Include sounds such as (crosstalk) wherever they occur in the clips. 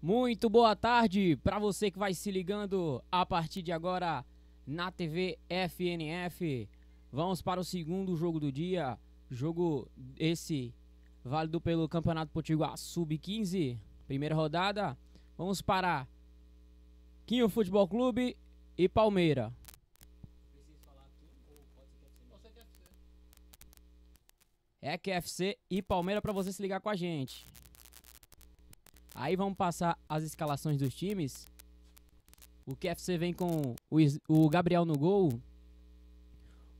Muito boa tarde para você que vai se ligando a partir de agora na TV FNF. Vamos para o segundo jogo do dia. Jogo esse válido pelo Campeonato Potiguar Sub-15, primeira rodada. Vamos para Quinho Futebol Clube e Palmeira. É QFC e Palmeira para você se ligar com a gente. Aí vamos passar as escalações dos times. O QFC vem com o, Gabriel no gol,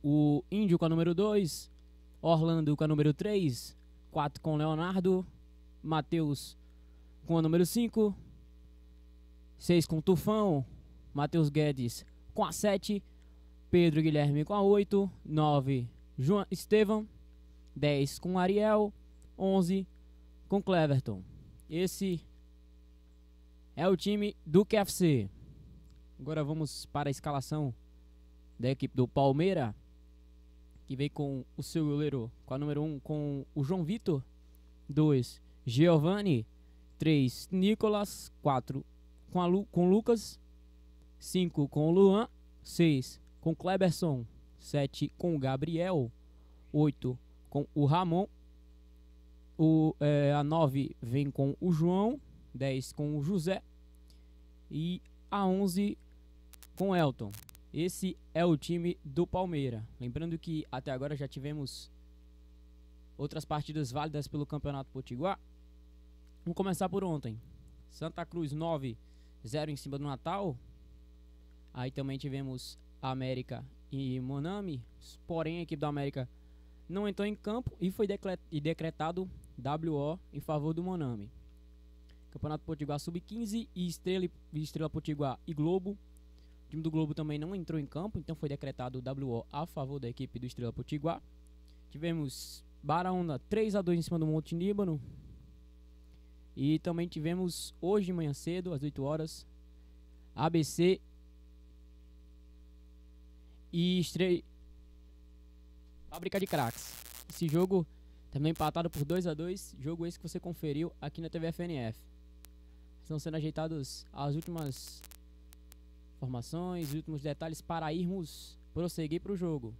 o Índio com a número 2, Orlando com a número 3, 4 com o Leonardo, Matheus com a número 5, 6 com o Tufão, Matheus Guedes com a 7, Pedro Guilherme com a 8, 9 João Estevam, 10 com Ariel, 11 com Cleverton. Esse é o time do QFC. Agora vamos para a escalação da equipe do Palmeiras, que vem com o seu goleiro, com a número 1, um, com o João Vitor, 2, Giovanni, 3, Nicolas, 4, com, Lu, com Lucas, 5, com Luan, 6, com Kleberson, 7, com o Gabriel, 8, com o Ramon, o, é, a 9 vem com o João, 10 com o José, e a 11 com Elton. Esse é o time do Palmeiras. Lembrando que até agora já tivemos outras partidas válidas pelo Campeonato Potiguar. Vamos começar por ontem. Santa Cruz 9 0 em cima do Natal. Aí também tivemos América e Monami, porém a equipe do América não entrou em campo e foi decretado WO em favor do Monami. Campeonato Potiguar Sub-15 e Estrela, Estrela Potiguar e Globo. O time do Globo também não entrou em campo, então foi decretado o WO a favor da equipe do Estrela Potiguar. Tivemos Baraúna 3 a 2 em cima do Monte Níbano. E também tivemos hoje de manhã cedo, às 8 horas, ABC e Estrela Fábrica de Cracks. Esse jogo também empatado por 2 a 2 jogo esse que você conferiu aqui na TV FNF. Estão sendo ajeitados as últimas formações, os últimos detalhes para irmos prosseguir para o jogo.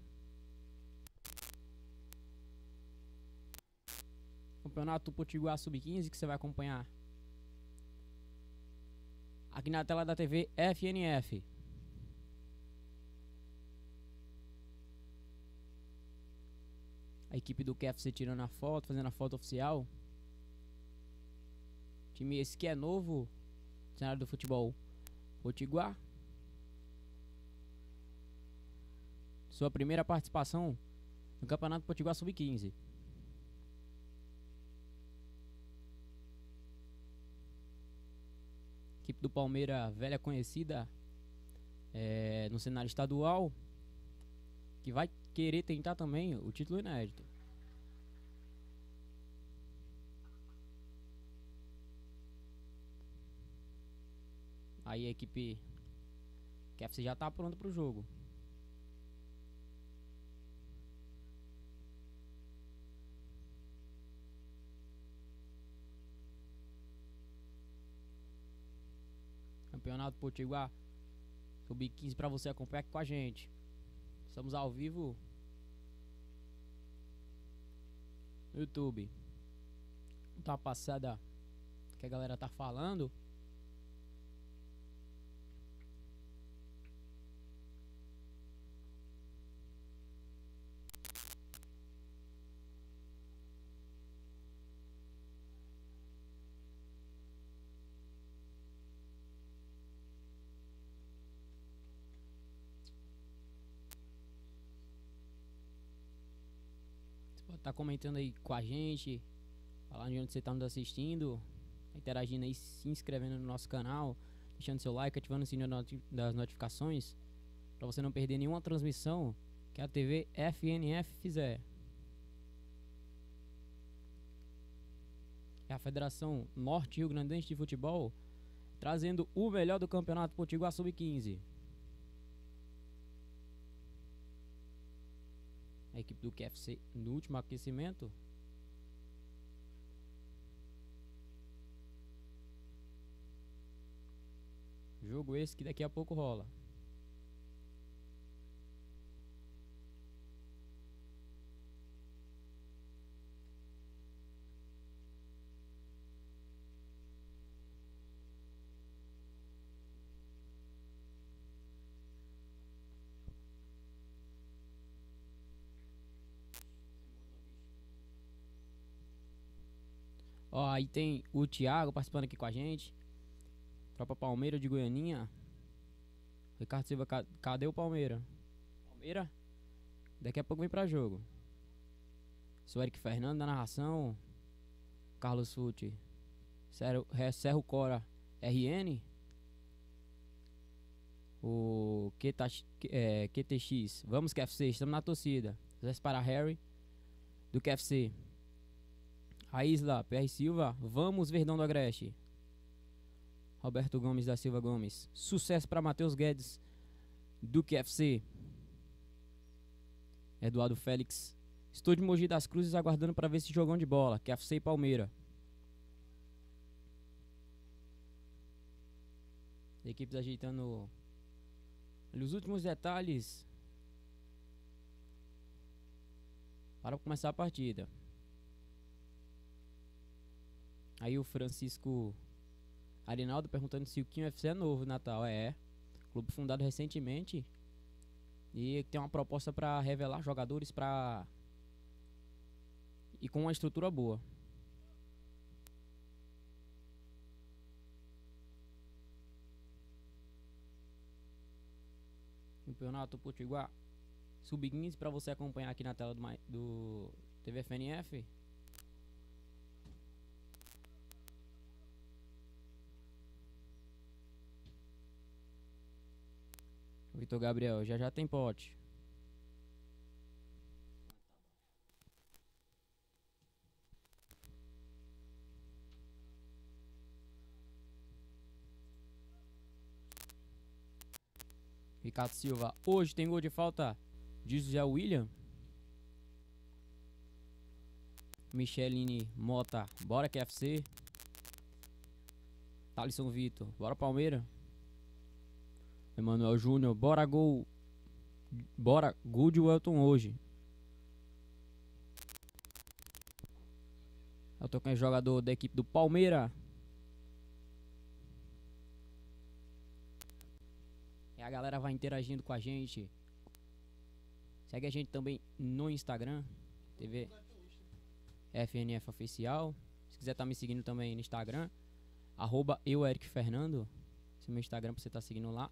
Campeonato Potiguar Sub-15 que você vai acompanhar aqui na tela da TV FNF. A equipe do KFC tirando a foto, fazendo a foto oficial. Time esse que é novo cenário do futebol potiguar. Sua primeira participação no Campeonato Potiguar Sub-15. Equipe do Palmeira, velha conhecida é, no cenário estadual, que vai querer tentar também o título inédito. Aí a equipe você já está pronta para o jogo. Campeonato Potiguar Sub-15 para você acompanhar aqui com a gente. Estamos ao vivo no YouTube. Tá passada que a galera tá falando. comentando aí com a gente, falar de onde você está nos assistindo, interagindo aí, se inscrevendo no nosso canal, deixando seu like, ativando o sininho das notificações, para você não perder nenhuma transmissão que a TV FNF fizer. É a Federação Norte Rio Grandense de Futebol trazendo o melhor do Campeonato Potiguar Sub-15. equipe do QFC no último aquecimento. Jogo esse que daqui a pouco rola. Aí tem o Thiago participando aqui com a gente. Tropa Palmeira de Goianinha. Ricardo Silva, cadê o Palmeira? Palmeira? Daqui a pouco vem pra jogo. Sou Eric Fernando da narração. Carlos Serra é, Serro Cora RN. O QTX. É, Vamos, KFC. Estamos na torcida. Zé para Harry. Do KFC. Raísla PR Silva, vamos Verdão do Agreste. Roberto Gomes da Silva Gomes, sucesso para Matheus Guedes do QFC. Eduardo Félix, estou de Mogi das Cruzes aguardando para ver esse jogão de bola, QFC e Palmeira. Equipes ajeitando os últimos detalhes para começar a partida. Aí o Francisco Arinaldo perguntando se o Kim UFC é novo, Natal. É. Clube fundado recentemente. E tem uma proposta para revelar jogadores para. E com uma estrutura boa. Campeonato Potiguar Sub-15 para você acompanhar aqui na tela do, do FNF Vitor Gabriel, já já tem pote. Ricardo Silva, hoje tem gol de falta. Diz o William. Micheline Mota, bora QFC. Thalisson Vitor, bora Palmeira. Emanuel Júnior, bora gol. Bora gol de Welton hoje. Elton Cunha é jogador da equipe do Palmeiras. E a galera vai interagindo com a gente. Segue a gente também no Instagram, TV FNF Oficial. Se quiser estar tá me seguindo também no Instagram, arroba eu, Eric Fernando. Esse é meu Instagram pra você tá seguindo lá.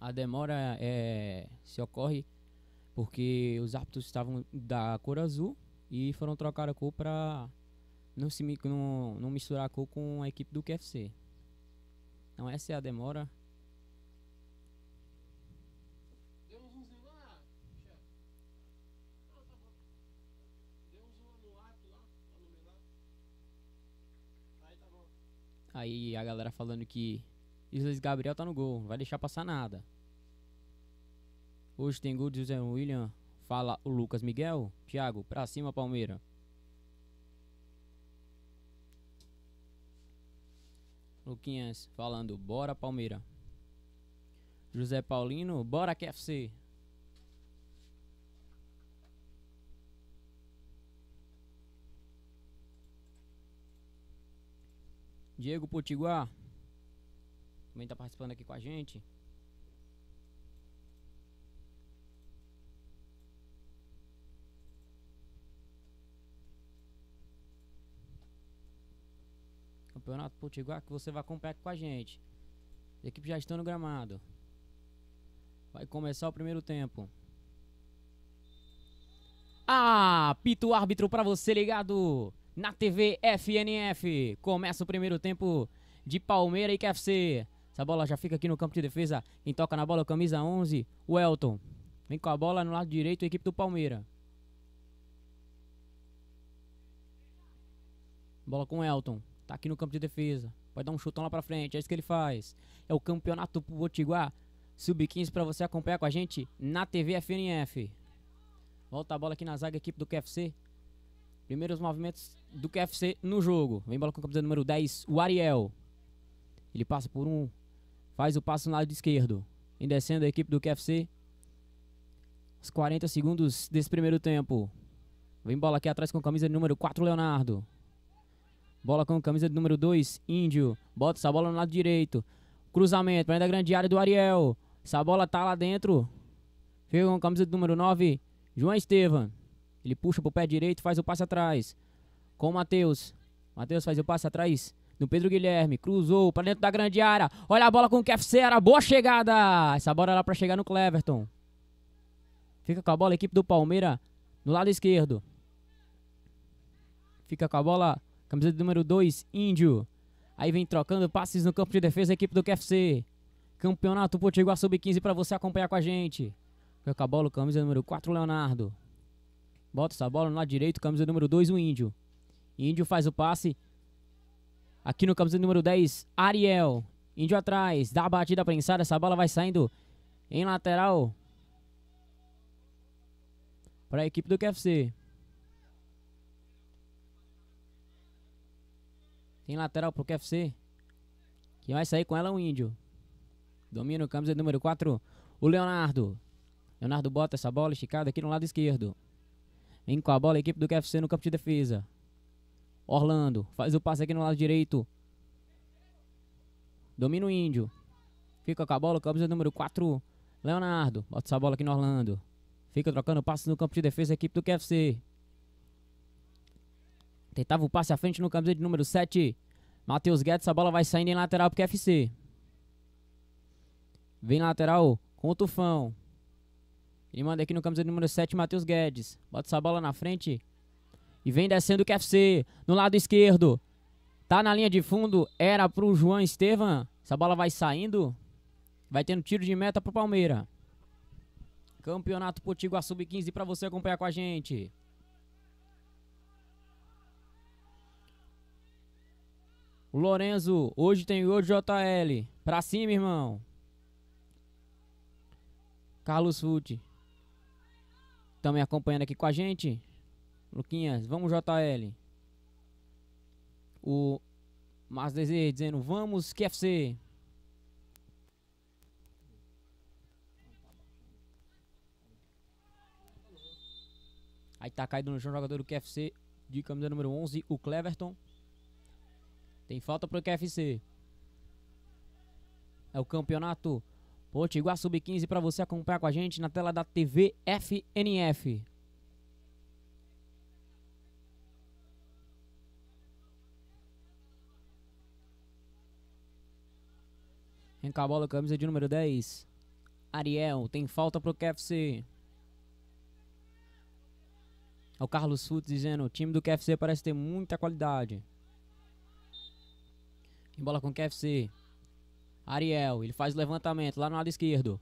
A demora é, se ocorre porque os árbitros estavam da cor azul e foram trocar a cor para não, se, não, não misturar a cor com a equipe do QFC. Então essa é a demora. Tá tá Aí a galera falando que e o Luiz Gabriel tá no gol, não vai deixar passar nada. Hoje tem gol de José William, fala o Lucas Miguel. Thiago, pra cima, Palmeira. Luquinhas falando, bora Palmeira. José Paulino, bora QFC. Diego Potiguar, também está participando aqui com a gente. Campeonato Potiguar que você vai acompanhar com a gente. equipe já está no gramado. Vai começar o primeiro tempo. Ah, pito árbitro para você ligado na TV FNF. Começa o primeiro tempo de Palmeiras e QFC. Essa bola já fica aqui no campo de defesa. Quem toca na bola, é camisa 11, o Elton. Vem com a bola no lado direito, a equipe do Palmeiras. Bola com o Elton. Tá aqui no campo de defesa. Vai dar um chutão lá pra frente. É isso que ele faz. É o campeonato Potiguar. Sub-15 pra você acompanhar com a gente na TV FNF. Volta a bola aqui na zaga, equipe do QFC. Primeiros movimentos do QFC no jogo. Vem bola com a camisa número 10, o Ariel. Ele passa por um Faz o passo no lado esquerdo. Em descendo a equipe do QFC. Os 40 segundos desse primeiro tempo. Vem bola aqui atrás com camisa número 4, Leonardo. Bola com camisa de número 2, Índio. Bota essa bola no lado direito. Cruzamento para a grande área do Ariel. Essa bola tá lá dentro. Fica com camisa número 9, João Estevam. Ele puxa pro pé direito, faz o passe atrás. Com o Matheus. Matheus faz o passe atrás no Pedro Guilherme, cruzou para dentro da grande área, olha a bola com o era boa chegada, essa bola era para chegar no Cleverton. Fica com a bola a equipe do Palmeiras no lado esquerdo. Fica com a bola, camisa número 2, Índio. Aí vem trocando passes no campo de defesa a equipe do QFC. Campeonato Potiguar Sub-15 para você acompanhar com a gente. Fica com a bola, camisa número 4, Leonardo. Bota essa bola no lado direito, camisa número 2, o Índio. Índio faz o passe Aqui no camisa número 10, Ariel. Índio atrás, dá a batida prensada, essa bola vai saindo em lateral para a equipe do QFC. Tem lateral para o QFC. Quem vai sair com ela é o Índio. Domina o camisa número 4, o Leonardo. Leonardo bota essa bola esticada aqui no lado esquerdo. Vem com a bola a equipe do QFC no campo de defesa. Orlando, faz o passe aqui no lado direito. Domina o índio. Fica com a bola, camisa número 4. Leonardo, bota essa bola aqui no Orlando. Fica trocando passes no campo de defesa, equipe do QFC. Tentava o passe à frente no camisa de número 7. Matheus Guedes, a bola vai saindo em lateral pro QFC. Vem lateral com o Tufão. Ele manda aqui no camisa de número 7, Matheus Guedes. Bota essa bola na frente. E vem descendo o QFC no lado esquerdo. Tá na linha de fundo. Era pro João Estevam. Essa bola vai saindo. Vai tendo tiro de meta pro Palmeira. Campeonato Potiguar Sub-15 para você acompanhar com a gente. O Lorenzo hoje tem o JL. Pra cima, irmão. Carlos Fute. Também acompanhando aqui com a gente. Luquinhas, vamos JL. O Márcio Desejo dizendo, vamos QFC. Aí tá caído no chão o jogador do QFC de camisa número 11, o Cleverton. Tem falta pro QFC. É o campeonato Potiguar Sub-15 para você acompanhar com a gente na tela da TV FNF. Encabola a camisa de número 10. Ariel, tem falta pro KFC. É o Carlos Futs dizendo, o time do KFC parece ter muita qualidade. Em bola com o KFC. Ariel, ele faz o levantamento lá no lado esquerdo.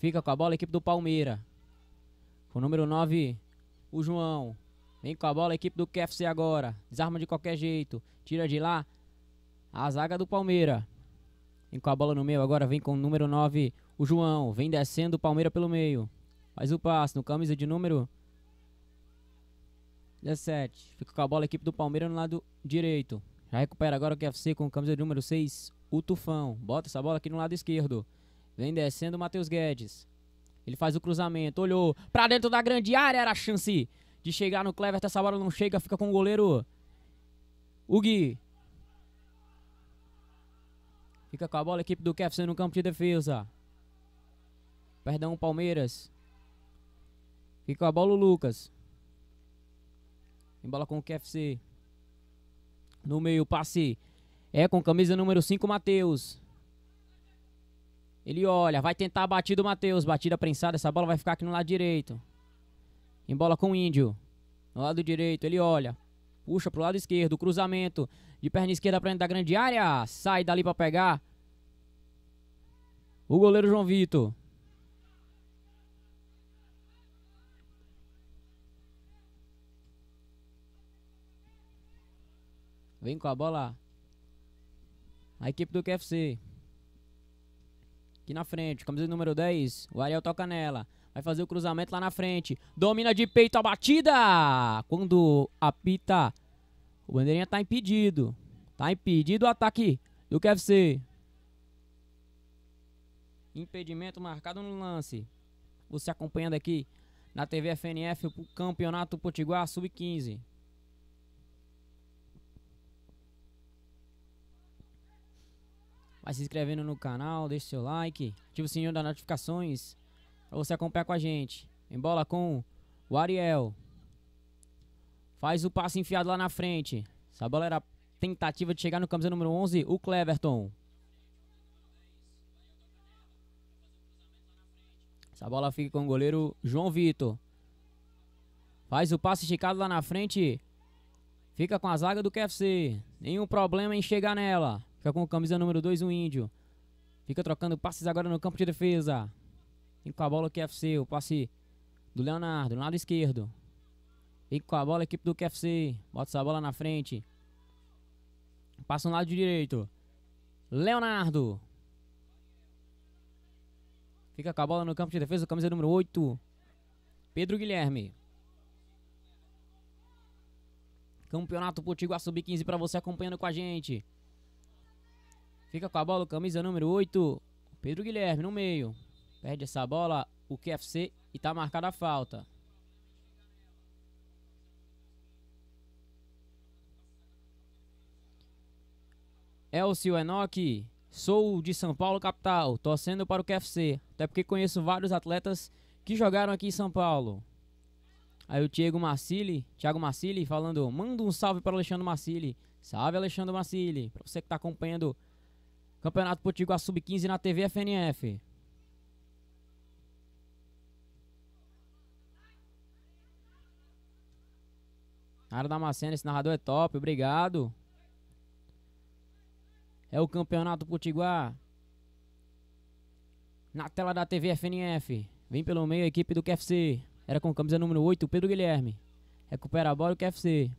Fica com a bola a equipe do Palmeira. Com o número 9, o João. Vem com a bola a equipe do KFC agora. Desarma de qualquer jeito. Tira de lá a zaga do Palmeira com a bola no meio, agora vem com o número 9, o João. Vem descendo o Palmeiras pelo meio. Faz o passe no camisa de número 17. Fica com a bola a equipe do Palmeiras no lado direito. Já recupera agora o QFC com o camisa de número 6, o Tufão. Bota essa bola aqui no lado esquerdo. Vem descendo o Matheus Guedes. Ele faz o cruzamento, olhou para dentro da grande área, era a chance de chegar no Cleverton. Essa bola não chega, fica com o goleiro. O Gui Fica com a bola, equipe do KFC no campo de defesa. Perdão, Palmeiras. Fica com a bola o Lucas. em bola com o KFC. No meio, passe. É com camisa número 5, Matheus. Ele olha, vai tentar a batida do Matheus. Batida prensada, essa bola vai ficar aqui no lado direito. em bola com o Índio. No lado direito, ele olha. Puxa pro lado esquerdo, cruzamento de perna esquerda pra dentro da grande área. Sai dali pra pegar. O goleiro João Vitor. Vem com a bola. A equipe do QFC. Aqui na frente, camisa número 10. O Ariel toca nela. Vai fazer o cruzamento lá na frente. Domina de peito a batida. Quando apita, o bandeirinha tá impedido. Tá impedido o ataque do QFC. Impedimento marcado no lance. Você acompanhando aqui na TV FNF o Campeonato Potiguar Sub-15. Vai se inscrevendo no canal, deixe seu like, ative o sininho das notificações para você acompanhar com a gente. em bola com o Ariel. Faz o passe enfiado lá na frente. Essa bola era tentativa de chegar no camisa número 11, o Cleverton. Essa bola fica com o goleiro João Vitor. Faz o passe esticado lá na frente. Fica com a zaga do QFC. Nenhum problema em chegar nela. Fica com o camisa número 2, o Índio. Fica trocando passes agora no campo de defesa. Vem com a bola, QFC. O passe do Leonardo, lado esquerdo. Vem com a bola, equipe do QFC. Bota essa bola na frente. Passa no lado direito. Leonardo. Fica com a bola no campo de defesa, camisa número 8. Pedro Guilherme. Campeonato Potiguar Sub-15 para você acompanhando com a gente. Fica com a bola, camisa número 8. Pedro Guilherme no meio. Perde essa bola, o QFC e tá marcada a falta. Elcio Enoque, sou de São Paulo capital, torcendo para o QFC, até porque conheço vários atletas que jogaram aqui em São Paulo. Aí o Thiago Marcili, Thiago Marcili falando, manda um salve para o Alexandre Marcili. Salve Alexandre Marcili, para você que está acompanhando Campeonato Potiguar Sub-15 na TV FNF. Nara Damasceno, esse narrador é top, obrigado. É o Campeonato Potiguar. Na tela da TV FNF. Vem pelo meio a equipe do QFC. Era com camisa número 8, Pedro Guilherme. Recupera a bola o QFC.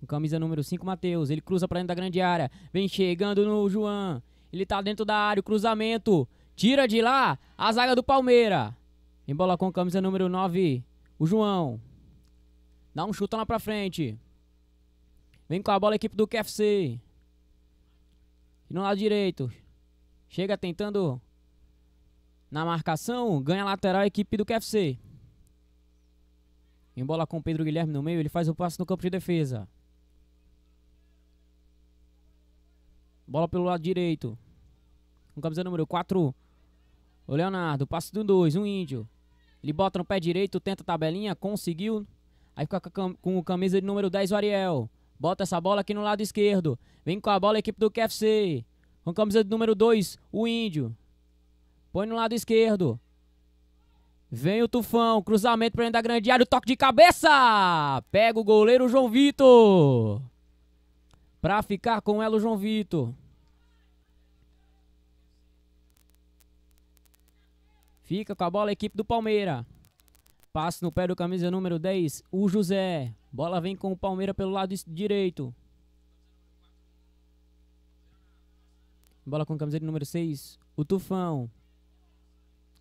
Com camisa número 5, Matheus. Ele cruza pra dentro da grande área. Vem chegando no João. Ele tá dentro da área, o cruzamento. Tira de lá a zaga do Palmeira. Em bola com camisa número 9, o João. Dá um chutão lá pra frente. Vem com a bola a equipe do KFC. E no lado direito. Chega tentando na marcação. Ganha a lateral a equipe do KFC. Em bola com o Pedro Guilherme no meio. Ele faz o passe no campo de defesa. Bola pelo lado direito. Com camisa número 4. O Leonardo. Passe do 2. Um índio. Ele bota no pé direito. Tenta a tabelinha. Conseguiu. Aí fica com o camisa de número 10 o Ariel. Bota essa bola aqui no lado esquerdo. Vem com a bola a equipe do KFC. Com a camisa de número 2, o Índio. Põe no lado esquerdo. Vem o Tufão, cruzamento para dentro da grande área, o toque de cabeça! Pega o goleiro João Vitor. Para ficar com ela o João Vitor. Fica com a bola a equipe do Palmeiras. Passe no pé do camisa número 10, o José. Bola vem com o Palmeira pelo lado direito. Bola com o camisa número 6, o Tufão.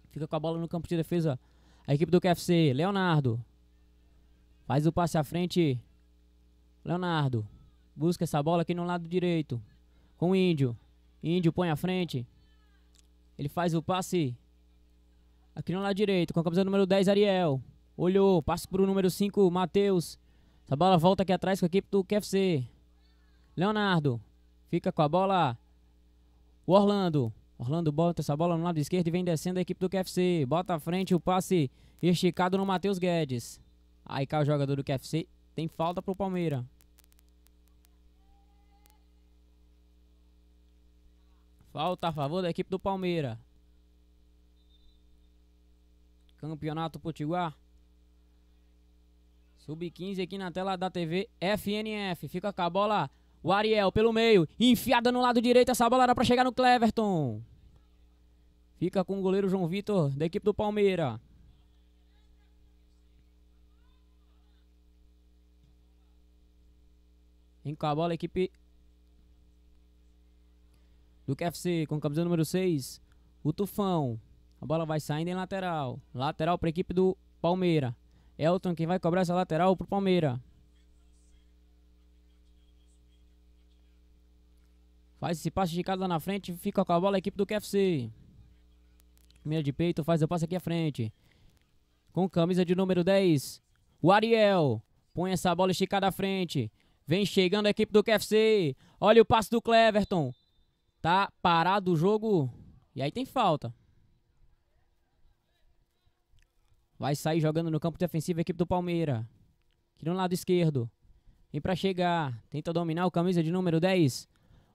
Fica com a bola no campo de defesa. A equipe do QFC, Leonardo. Faz o passe à frente. Leonardo. Busca essa bola aqui no lado direito. Com o Índio. Índio põe à frente. Ele faz o passe Aqui no lado direito, com a camisa número 10, Ariel. Olhou, passa pro número 5, Matheus. Essa bola volta aqui atrás com a equipe do QFC. Leonardo. Fica com a bola. O Orlando. Orlando bota essa bola no lado esquerdo e vem descendo a equipe do QFC. Bota à frente o passe esticado no Matheus Guedes. Aí cai o jogador do QFC. Tem falta pro Palmeiras. Falta a favor da equipe do Palmeiras. Campeonato Potiguar. Sub-15 aqui na tela da TV FNF. Fica com a bola. O Ariel pelo meio. Enfiada no lado direito. Essa bola era para chegar no Cleverton. Fica com o goleiro João Vitor da equipe do Palmeiras. Vem com a bola a equipe do QFC com camisa número 6. O Tufão. A bola vai saindo em lateral. Lateral para a equipe do Palmeiras. Elton que vai cobrar essa lateral para o Palmeiras. Faz esse passe de casa na frente, fica com a bola a equipe do KFC. Primeira de peito, faz o passe aqui à frente. Com camisa de número 10, o Ariel. Põe essa bola esticada à frente. Vem chegando a equipe do KFC. Olha o passe do Cleverton. Tá parado o jogo. E aí tem falta. Vai sair jogando no campo defensivo a equipe do Palmeiras. Aqui no lado esquerdo. Vem para chegar. Tenta dominar o camisa de número 10.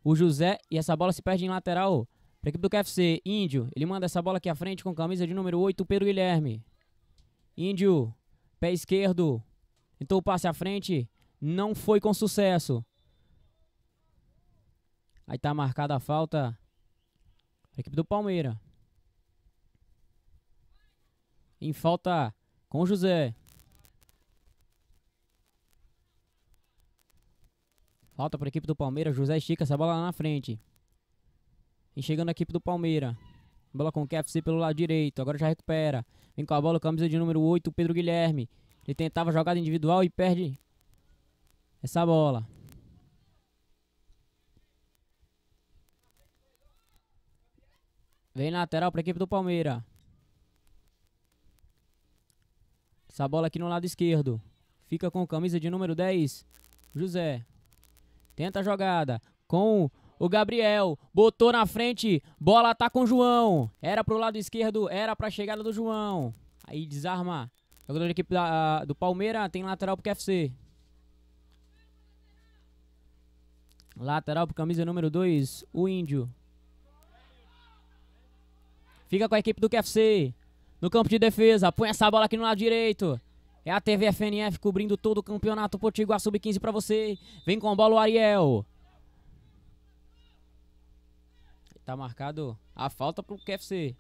O José. E essa bola se perde em lateral. Para a equipe do QFC. Índio. Ele manda essa bola aqui à frente com camisa de número 8. Pedro Guilherme. Índio. Pé esquerdo. Tentou o passe à frente. Não foi com sucesso. Aí tá marcada a falta. a equipe do Palmeiras em falta com José. Falta para a equipe do Palmeiras. José estica essa bola lá na frente. E chegando a equipe do Palmeiras. Bola com o KFC pelo lado direito. Agora já recupera. Vem com a bola, camisa de número 8, Pedro Guilherme. Ele tentava jogada individual e perde essa bola. Vem lateral para a equipe do Palmeiras. Essa bola aqui no lado esquerdo. Fica com camisa de número 10. José. Tenta a jogada. Com o Gabriel. Botou na frente. Bola tá com o João. Era pro lado esquerdo. Era pra chegada do João. Aí desarma. Jogador da equipe da, do Palmeiras. Tem lateral pro QFC. Lateral pro camisa número 2. O Índio. Fica com a equipe do QFC no campo de defesa. Põe essa bola aqui no lado direito. É a TV FNF cobrindo todo o campeonato Potiguar Sub-15 para você. Vem com a bola o Ariel. Tá marcado a falta pro QFC.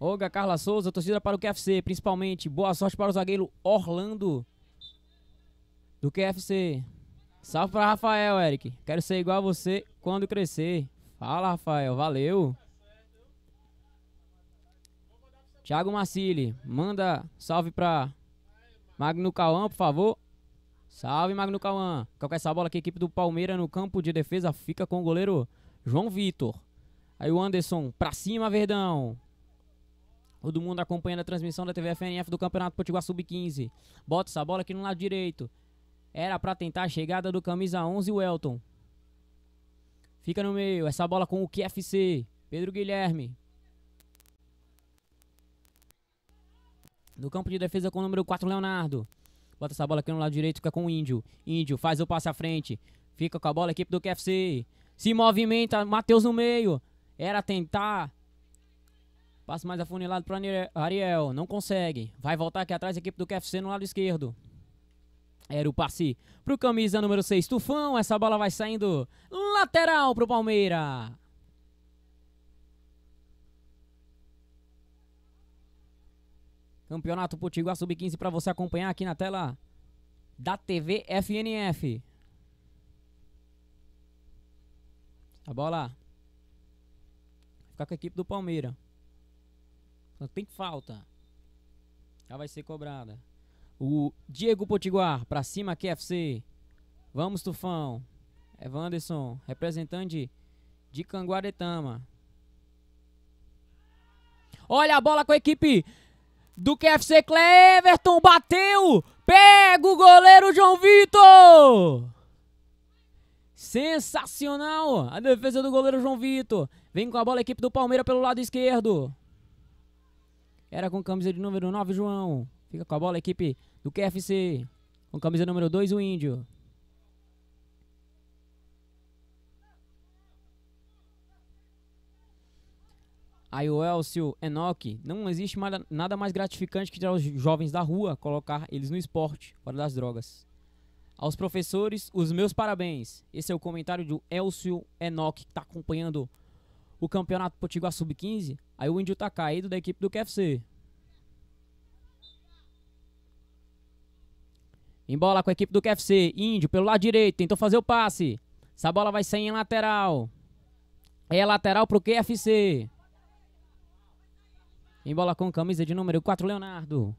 Olga Carla Souza, torcida para o QFC, principalmente. Boa sorte para o zagueiro Orlando do QFC. Salve para Rafael, Eric. Quero ser igual a você quando crescer. Fala, Rafael. Valeu. Thiago Massili, manda salve para Magno Cauã, por favor. Salve, Magno Cauã. Qualquer essa bola aqui, equipe do Palmeiras no campo de defesa fica com o goleiro João Vitor. Aí o Anderson, pra cima, Verdão. Todo mundo acompanhando a transmissão da TV FNF do Campeonato Potiguar Sub-15. Bota essa bola aqui no lado direito. Era para tentar a chegada do camisa 11, o Elton. Fica no meio, essa bola com o QFC. Pedro Guilherme. No campo de defesa com o número 4, Leonardo. Bota essa bola aqui no lado direito, fica com o Índio. Índio faz o passe à frente. Fica com a bola, equipe do QFC. Se movimenta, Matheus no meio. Era tentar. Passa mais afunilado para Ariel. Não consegue. Vai voltar aqui atrás, equipe do QFC no lado esquerdo. Era o passe pro camisa número 6, Tufão. Essa bola vai saindo lateral pro Palmeiras. Campeonato Potiguar Sub-15 para você acompanhar aqui na tela da TV FNF. A bola ficar com a equipe do Palmeiras. Não tem falta. Já vai ser cobrada. O Diego Potiguar, pra cima QFC. Vamos, Tufão. Evanderson, representante de Canguaretama. Olha a bola com a equipe do QFC Cleverton. Bateu! Pega o goleiro João Vitor! Sensacional! A defesa do goleiro João Vitor. Vem com a bola a equipe do Palmeiras pelo lado esquerdo. Era com camisa de número 9, João. Fica com a bola a equipe do QFC. Com camisa número 2, o Índio. Aí o Elcio Enoch, não existe nada mais gratificante que tirar os jovens da rua, colocar eles no esporte, fora das drogas. Aos professores, os meus parabéns. Esse é o comentário do Elcio Enoch, que está acompanhando o Campeonato Potiguar Sub-15. Aí o Índio tá caído da equipe do QFC. Em bola com a equipe do QFC. Índio pelo lado direito. Tentou fazer o passe. Essa bola vai sair em lateral. É lateral pro QFC. bola com camisa de número 4, Leonardo.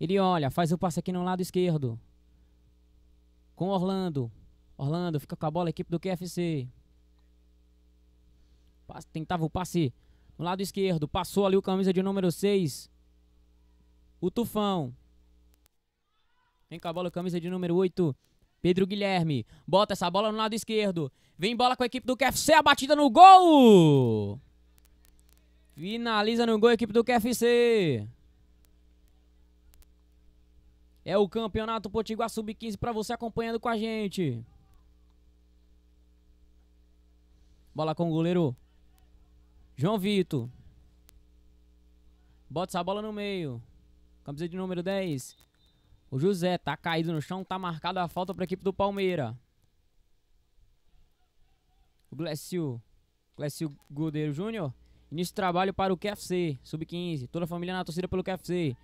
Ele olha, faz o passe aqui no lado esquerdo. Com Orlando. Orlando fica com a bola, a equipe do QFC. Tentava o passe no lado esquerdo. Passou ali o camisa de número 6. O Tufão. Vem com a bola, camisa de número 8. Pedro Guilherme. Bota essa bola no lado esquerdo. Vem bola com a equipe do KFC. A batida no gol. Finaliza no gol a equipe do KFC. É o Campeonato Potiguar Sub-15 para você acompanhando com a gente. Bola com o goleiro João Vitor. Bota essa bola no meio. Camisa de número 10. O José tá caído no chão, tá marcada a falta para a equipe do Palmeiras. O Glécio, Glessil Godeiro Júnior, início de trabalho para o QFC, sub-15, toda a família na torcida pelo QFC.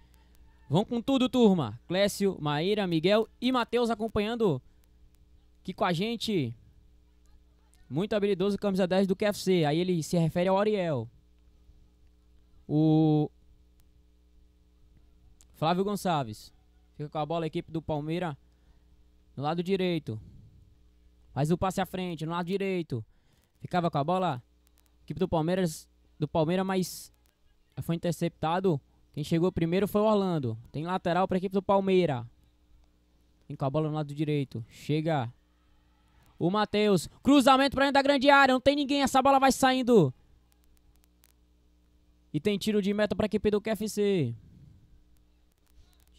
Vão com tudo, turma. Clécio, Maíra, Miguel e Matheus acompanhando aqui com a gente. Muito habilidoso, camisa 10 do QFC. Aí ele se refere ao Ariel. O Flávio Gonçalves. Fica com a bola a equipe do Palmeiras. No lado direito. Faz o passe à frente, no lado direito. Ficava com a bola. Equipe do Palmeiras, do Palmeiras, mas foi interceptado. Quem chegou primeiro foi o Orlando. Tem lateral para a equipe do Palmeiras. Vem com a bola no lado direito. Chega. O Matheus. Cruzamento para dentro da grande área. Não tem ninguém. Essa bola vai saindo. E tem tiro de meta para a equipe do QFC.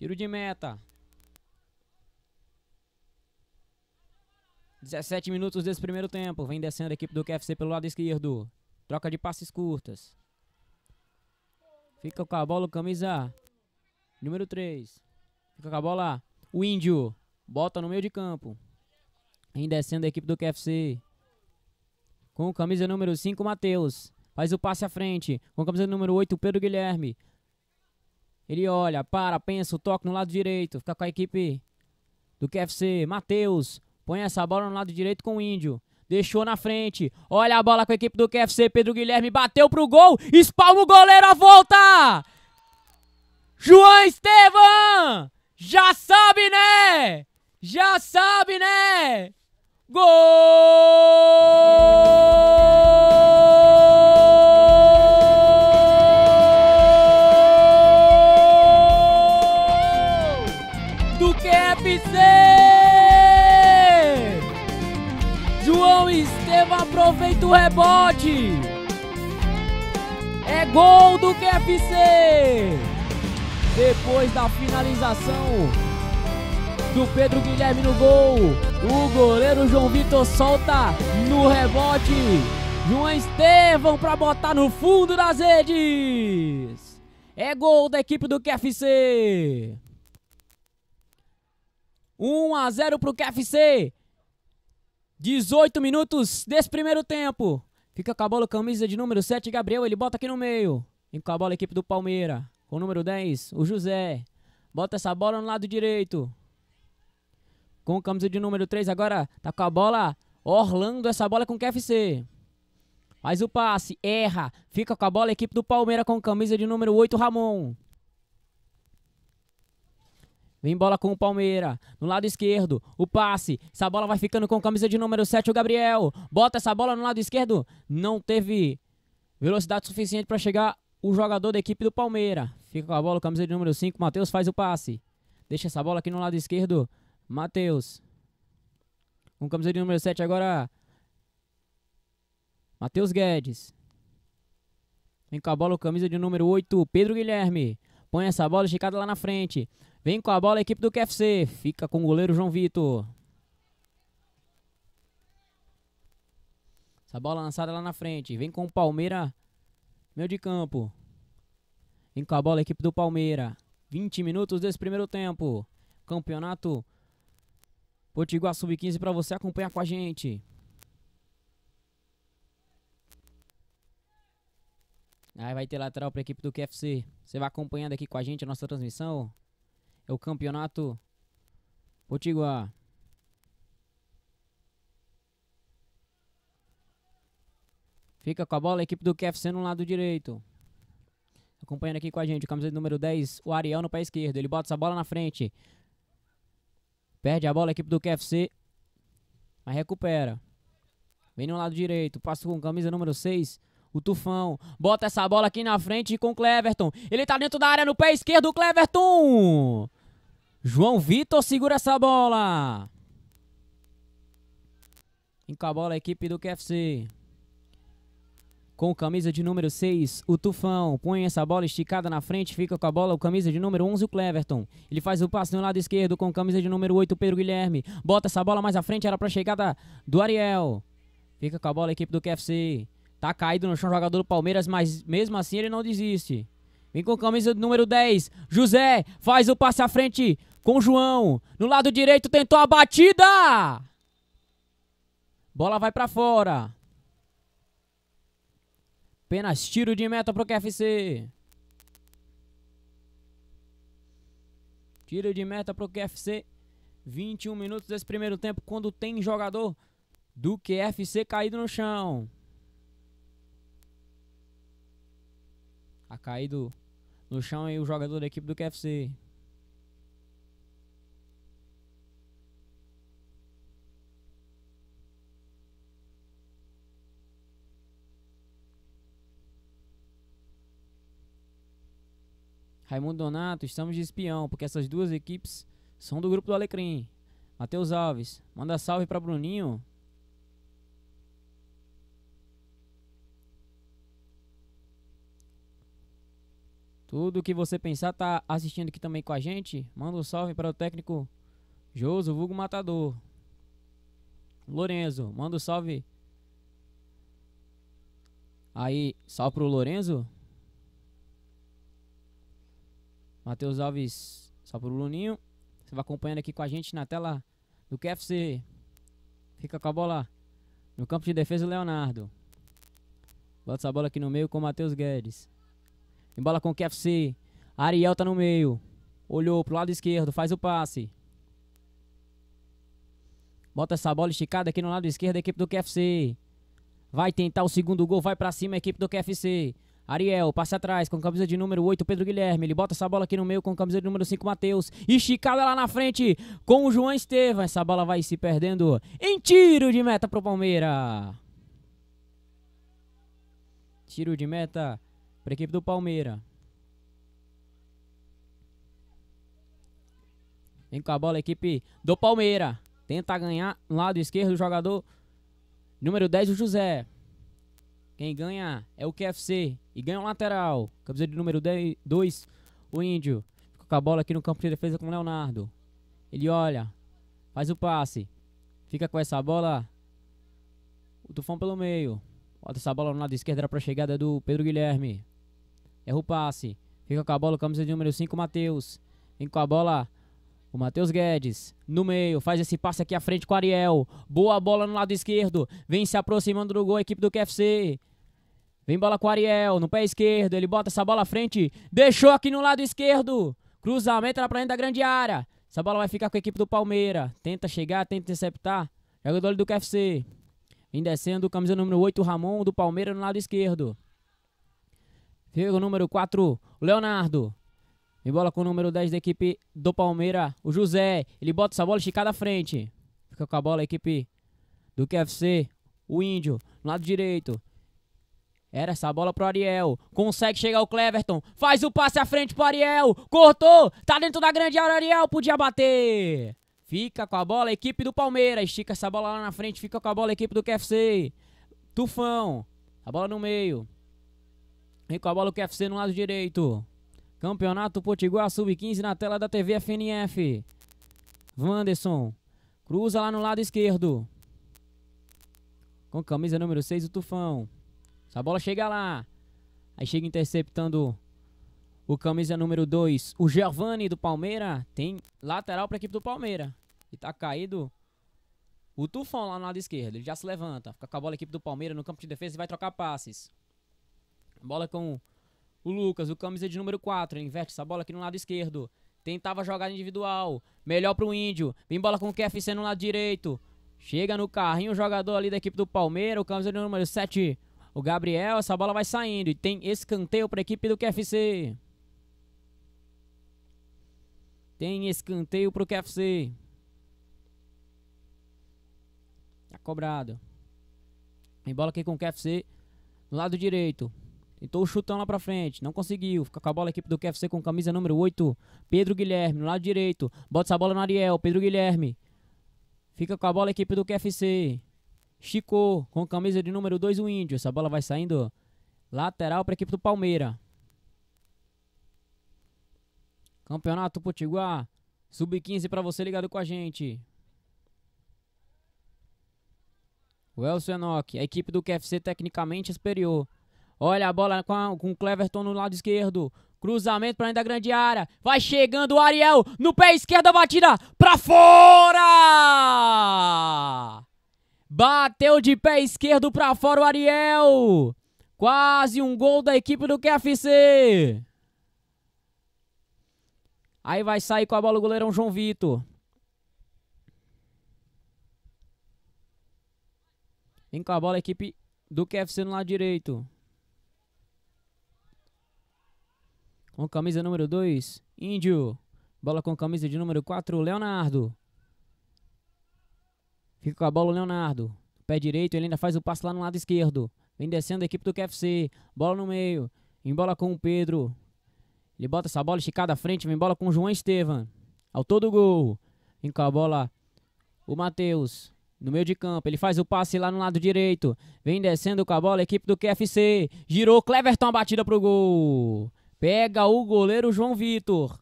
Tiro de meta. 17 minutos desse primeiro tempo. Vem descendo a equipe do QFC pelo lado esquerdo. Troca de passes curtas. Fica com a bola, o camisa. Número 3. Fica com a bola. O índio. Bota no meio de campo. Vem descendo a equipe do QFC. Com camisa número 5, Matheus. Faz o passe à frente. Com camisa número 8, Pedro Guilherme. Ele olha, para, pensa, toca no lado direito. Fica com a equipe do QFC. Matheus, põe essa bola no lado direito com o Índio. Deixou na frente. Olha a bola com a equipe do QFC. Pedro Guilherme bateu pro gol. Espalma o goleiro a volta. João Estevam! Já sabe, né? Já sabe, né? Gol! rebote. É gol do QFC. Depois da finalização do Pedro Guilherme no gol, o goleiro João Vitor solta no rebote. João Estevão para botar no fundo das redes. É gol da equipe do QFC. 1 a 0 para o QFC. 18 minutos desse primeiro tempo. Fica com a bola, camisa de número 7, Gabriel. Ele bota aqui no meio. E com a bola, a equipe do Palmeiras. Com o número 10, o José. Bota essa bola no lado direito. Com a camisa de número 3, agora tá com a bola. Orlando, essa bola é com o QFC. Faz o passe, erra. Fica com a bola, a equipe do Palmeiras com camisa de número 8, Ramon. Vem bola com o Palmeira. No lado esquerdo, o passe. Essa bola vai ficando com a camisa de número 7, o Gabriel. Bota essa bola no lado esquerdo. Não teve velocidade suficiente para chegar o jogador da equipe do Palmeira. Fica com a bola, camisa de número 5. Matheus faz o passe. Deixa essa bola aqui no lado esquerdo. Matheus. Com camisa de número 7 agora. Matheus Guedes. Vem com a bola, camisa de número 8, Pedro Guilherme. Põe essa bola esticada lá na frente. Vem com a bola a equipe do QFC. Fica com o goleiro João Vitor. Essa bola lançada lá na frente. Vem com o Palmeira. Meio de campo. Vem com a bola a equipe do Palmeira. 20 minutos desse primeiro tempo. Campeonato Potiguar Sub-15 para você acompanhar com a gente. Aí vai ter lateral para a equipe do QFC. Você vai acompanhando aqui com a gente a nossa transmissão. É o campeonato Potiguar. Fica com a bola a equipe do QFC no lado direito. Acompanhando aqui com a gente, o camisa número 10, o Ariel no pé esquerdo. Ele bota essa bola na frente. Perde a bola a equipe do QFC. Mas recupera. Vem no lado direito. Passa com camisa número 6. O Tufão bota essa bola aqui na frente com o Cleverton. Ele tá dentro da área no pé esquerdo, o Cleverton! João Vitor segura essa bola. Com a bola a equipe do QFC. Com camisa de número 6, o Tufão põe essa bola esticada na frente, fica com a bola, o camisa de número 11, o Cleverton. Ele faz o passe no lado esquerdo com camisa de número 8, o Pedro Guilherme. Bota essa bola mais à frente, era para chegada do Ariel. Fica com a bola a equipe do QFC. Tá caído no chão o jogador do Palmeiras, mas mesmo assim ele não desiste. Vem com a camisa número 10. José faz o passe à frente com João. No lado direito tentou a batida. Bola vai para fora. Apenas tiro de meta pro QFC. Tiro de meta pro QFC. 21 minutos desse primeiro tempo quando tem jogador do QFC caído no chão. a cair do, no chão e o jogador da equipe do KFC. Raimundo Donato, estamos de espião, porque essas duas equipes são do grupo do Alecrim. Matheus Alves, manda salve para Bruninho, Tudo que você pensar tá assistindo aqui também com a gente. Manda um salve para o técnico Joso Vulgo Matador. Lorenzo, manda um salve. Aí, salve pro Lorenzo. Matheus Alves, salve pro Luninho. Você vai acompanhando aqui com a gente na tela do QFC. Fica com a bola no campo de defesa, Leonardo. Bota essa bola aqui no meio com o Matheus Guedes bola com o KFC. Ariel tá no meio. Olhou pro lado esquerdo, faz o passe. Bota essa bola esticada aqui no lado esquerdo, a equipe do QFC. Vai tentar o segundo gol, vai para cima a equipe do QFC. Ariel, passa atrás com camisa de número 8, Pedro Guilherme. Ele bota essa bola aqui no meio com camisa de número 5, Matheus. Esticada lá na frente com o João Estevam. Essa bola vai se perdendo em tiro de meta pro Palmeiras. Tiro de meta para a equipe do Palmeiras. Vem com a bola a equipe do Palmeiras. Tenta ganhar no lado esquerdo o jogador número 10, o José. Quem ganha é o QFC e ganha um lateral. Camisa de número 2, o Índio. Fica com a bola aqui no campo de defesa com o Leonardo. Ele olha, faz o passe. Fica com essa bola. O Tufão pelo meio. Bota essa bola no lado esquerdo, era a chegada do Pedro Guilherme. Erra é o passe. Fica com a bola o camisa de número 5, Matheus. Vem com a bola o Matheus Guedes. No meio, faz esse passe aqui à frente com o Ariel. Boa bola no lado esquerdo. Vem se aproximando do gol a equipe do QFC. Vem bola com o Ariel, no pé esquerdo. Ele bota essa bola à frente. Deixou aqui no lado esquerdo. Cruzamento lá pra dentro da grande área. Essa bola vai ficar com a equipe do Palmeiras. Tenta chegar, tenta interceptar. Jogador do QFC. Vem descendo, camisa número 8, Ramon, do Palmeiras, no lado esquerdo. Chega o número 4, Leonardo. em bola com o número 10 da equipe do Palmeiras o José. Ele bota essa bola esticada à frente. Fica com a bola a equipe do QFC, o Índio, no lado direito. Era essa bola pro Ariel. Consegue chegar o Cleverton. Faz o passe à frente pro Ariel. Cortou. Tá dentro da grande área, Ariel. Podia bater. Fica com a bola a equipe do Palmeiras. Estica essa bola lá na frente. Fica com a bola a equipe do QFC. Tufão. A bola no meio. Vem com a bola o QFC no lado direito. Campeonato Potiguar Sub-15 na tela da TV FNF. Wanderson. Cruza lá no lado esquerdo. Com camisa número 6, o Tufão. Essa bola chega lá. Aí chega interceptando o camisa número 2, o Giovani do Palmeira. Tem lateral para a equipe do Palmeira. E tá caído o Tufão lá no lado esquerdo. Ele já se levanta. Fica com a bola a equipe do Palmeira no campo de defesa e vai trocar passes. Bola com o Lucas, o camisa de número 4. Ele inverte essa bola aqui no lado esquerdo. Tentava jogar individual. Melhor pro índio. Vem bola com o QFC no lado direito. Chega no carrinho o jogador ali da equipe do Palmeiras. O camisa de número 7. O Gabriel, essa bola vai saindo. E tem escanteio pra equipe do QFC. Tem escanteio pro QFC. Tá cobrado. Vem bola aqui com o QFC. No lado direito. Tentou o chutão lá pra frente, não conseguiu. Fica com a bola a equipe do QFC com camisa número 8, Pedro Guilherme, no lado direito. Bota essa bola no Ariel, Pedro Guilherme. Fica com a bola a equipe do QFC. Chico, com camisa de número 2, o Índio. Essa bola vai saindo lateral para a equipe do Palmeira. Campeonato Potiguar, sub-15 para você ligado com a gente. O Elcio Enoch, a equipe do QFC tecnicamente superior. Olha a bola com, a, com o Cleverton no lado esquerdo. Cruzamento para dentro da grande área. Vai chegando o Ariel. No pé esquerdo, a batida para fora! Bateu de pé esquerdo para fora o Ariel. Quase um gol da equipe do QFC. Aí vai sair com a bola o goleirão João Vitor. Vem com a bola a equipe do QFC no lado direito. Com camisa número 2, Índio. Bola com camisa de número 4, Leonardo. Fica com a bola o Leonardo. Pé direito, ele ainda faz o passe lá no lado esquerdo. Vem descendo a equipe do QFC. Bola no meio. em bola com o Pedro. Ele bota essa bola esticada à frente. Vem bola com o João Estevam. Ao todo gol. Vem com a bola o Matheus. No meio de campo, ele faz o passe lá no lado direito. Vem descendo com a bola, a equipe do QFC. Girou, Cleverton, a batida pro gol. Pega o goleiro João Vitor.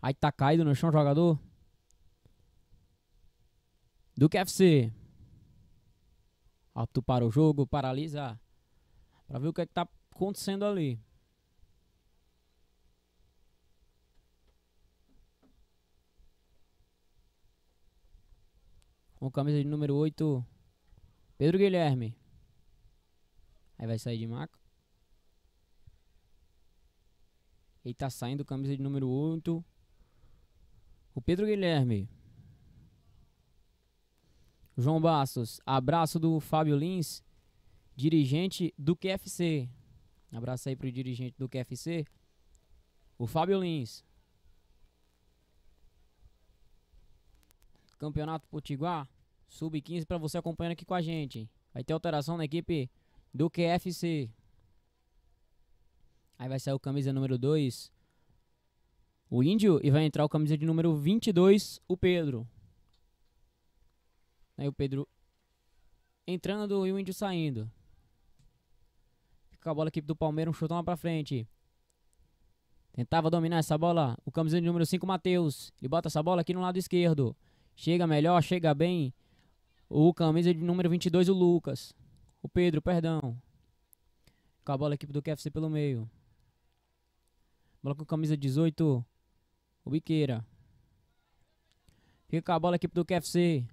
Aí tá caído no chão o jogador. Do QFC. É Alto para o jogo, paralisa. Pra ver o que é que tá acontecendo ali. Com camisa de número 8. Pedro Guilherme. Aí vai sair de maca. Ele tá saindo, camisa de número 8. O Pedro Guilherme. João Bastos, abraço do Fábio Lins, dirigente do QFC. Abraço aí pro dirigente do QFC, o Fábio Lins. Campeonato Potiguar. Sub-15 para você acompanhando aqui com a gente. Vai ter alteração na equipe do QFC. Aí vai sair o camisa número 2, o Índio, e vai entrar o camisa de número 22, o Pedro. Aí o Pedro entrando e o Índio saindo. Fica a bola aqui do Palmeiras, um chutão lá pra frente. Tentava dominar essa bola. O camisa de número 5, Matheus. Ele bota essa bola aqui no lado esquerdo. Chega melhor, chega bem. O camisa de número 22, o Lucas. O Pedro, perdão. Com a bola, a equipe do KFC pelo meio. Bola com camisa 18, o Biqueira. Fica com a bola, a equipe do KFC.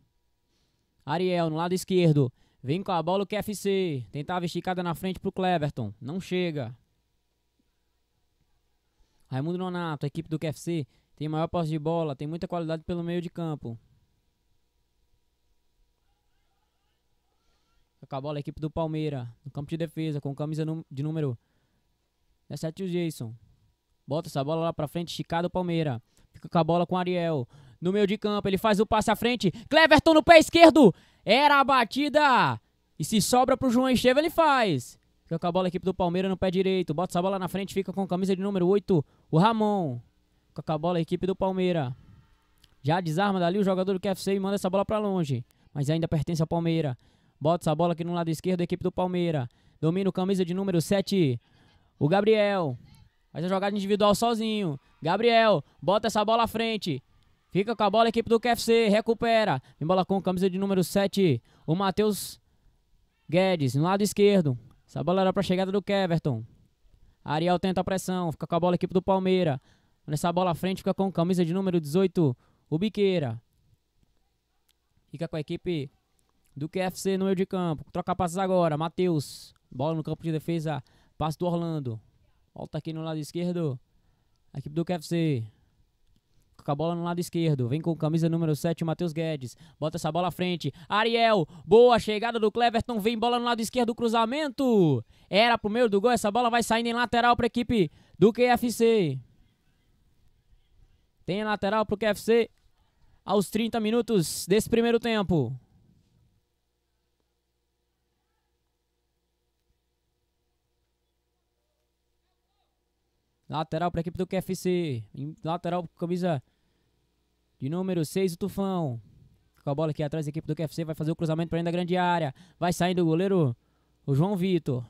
Ariel, no lado esquerdo. Vem com a bola o QFC. Tentava esticada na frente pro Cleverton. Não chega. Raimundo Nonato, equipe do QFC. Tem maior posse de bola, tem muita qualidade pelo meio de campo. a bola a equipe do Palmeiras, no campo de defesa, com camisa de número 17, o Jason. Bota essa bola lá pra frente, esticado o Palmeira. Fica com a bola com o Ariel. No meio de campo, ele faz o passe à frente. Cleverton no pé esquerdo. Era a batida. E se sobra pro João Estevão, ele faz. Fica com a bola a equipe do Palmeiras no pé direito. Bota essa bola na frente, fica com a camisa de número 8, o Ramon. Fica com a bola a equipe do Palmeiras. Já desarma dali o jogador do QFC e manda essa bola para longe. Mas ainda pertence ao Palmeiras. Bota essa bola aqui no lado esquerdo da equipe do Palmeiras. Domina o camisa de número 7. O Gabriel. Faz a jogada individual sozinho. Gabriel, bota essa bola à frente. Fica com a bola a equipe do QFC. Recupera. em bola com o camisa de número 7. O Matheus Guedes, no lado esquerdo. Essa bola era para chegada do Keverton. Ariel tenta a pressão. Fica com a bola a equipe do Palmeiras. Nessa bola à frente fica com camisa de número 18. O Biqueira. Fica com a equipe do QFC no meio de campo. Troca passes agora. Matheus. Bola no campo de defesa. Passe do Orlando. Volta aqui no lado esquerdo. A equipe do QFC. Com a bola no lado esquerdo. Vem com camisa número 7, Matheus Guedes. Bota essa bola à frente. Ariel. Boa chegada do Cleverton. Vem bola no lado esquerdo. Cruzamento. Era pro meio do gol. Essa bola vai saindo em lateral pra equipe do QFC. Tem lateral pro QFC aos 30 minutos desse primeiro tempo. Lateral para a equipe do QFC. Lateral camisa de número 6, o Tufão. Com a bola aqui atrás, a equipe do QFC vai fazer o cruzamento para ainda da grande área. Vai saindo o goleiro, o João Vitor.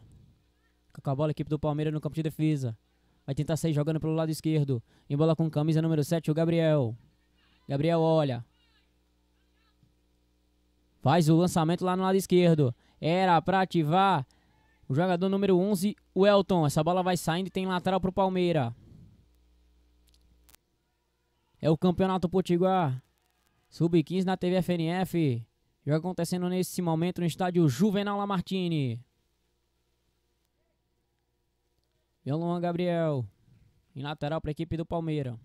Com a bola, a equipe do Palmeiras no campo de defesa. Vai tentar sair jogando pelo lado esquerdo. Em bola com camisa número 7, o Gabriel. Gabriel olha. Faz o lançamento lá no lado esquerdo. Era para ativar o jogador número 11, o Elton. Essa bola vai saindo e tem lateral pro Palmeiras. É o Campeonato Potiguar. Sub-15 na TV FNF. Joga acontecendo nesse momento no estádio Juvenal Lamartine. Luan Gabriel. Em lateral para a equipe do Palmeiras.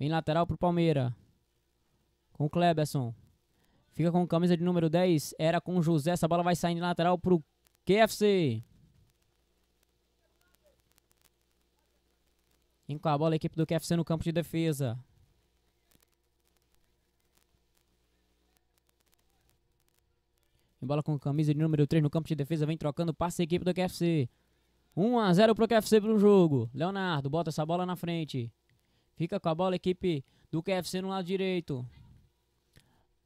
Em lateral para o Palmeiras. Com o Kleberson. Fica com camisa de número 10. Era com José. Essa bola vai saindo lateral pro QFC. Vem com a bola a equipe do QFC no campo de defesa. Em bola com camisa de número 3 no campo de defesa. Vem trocando passe a equipe do QFC. 1 a 0 pro QFC pro jogo. Leonardo bota essa bola na frente. Fica com a bola a equipe do QFC no lado direito.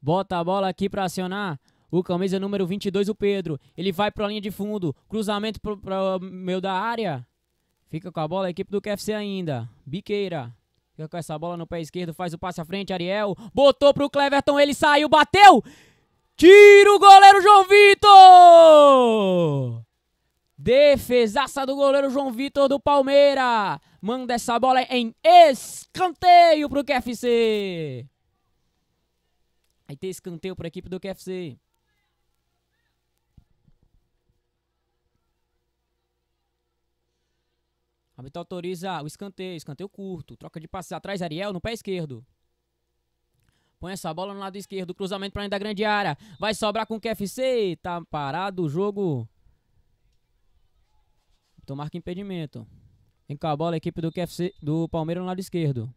Bota a bola aqui para acionar. O camisa número 22, o Pedro. Ele vai para a linha de fundo. Cruzamento para o meio da área. Fica com a bola a equipe do QFC ainda. Biqueira. Fica com essa bola no pé esquerdo. Faz o passe à frente, Ariel. Botou para o Cleverton. Ele saiu, bateu. Tira o goleiro João Vitor! Defesaça do goleiro João Vitor do Palmeiras. Manda essa bola em escanteio para o QFC. Aí tem escanteio para a equipe do QFC. A árbitro autoriza o escanteio, escanteio curto. Troca de passes atrás, Ariel no pé esquerdo. Põe essa bola no lado esquerdo, cruzamento para a da grande área. Vai sobrar com o QFC, tá parado o jogo. Então marca impedimento. Vem com a bola a equipe do QFC do Palmeiras no lado esquerdo.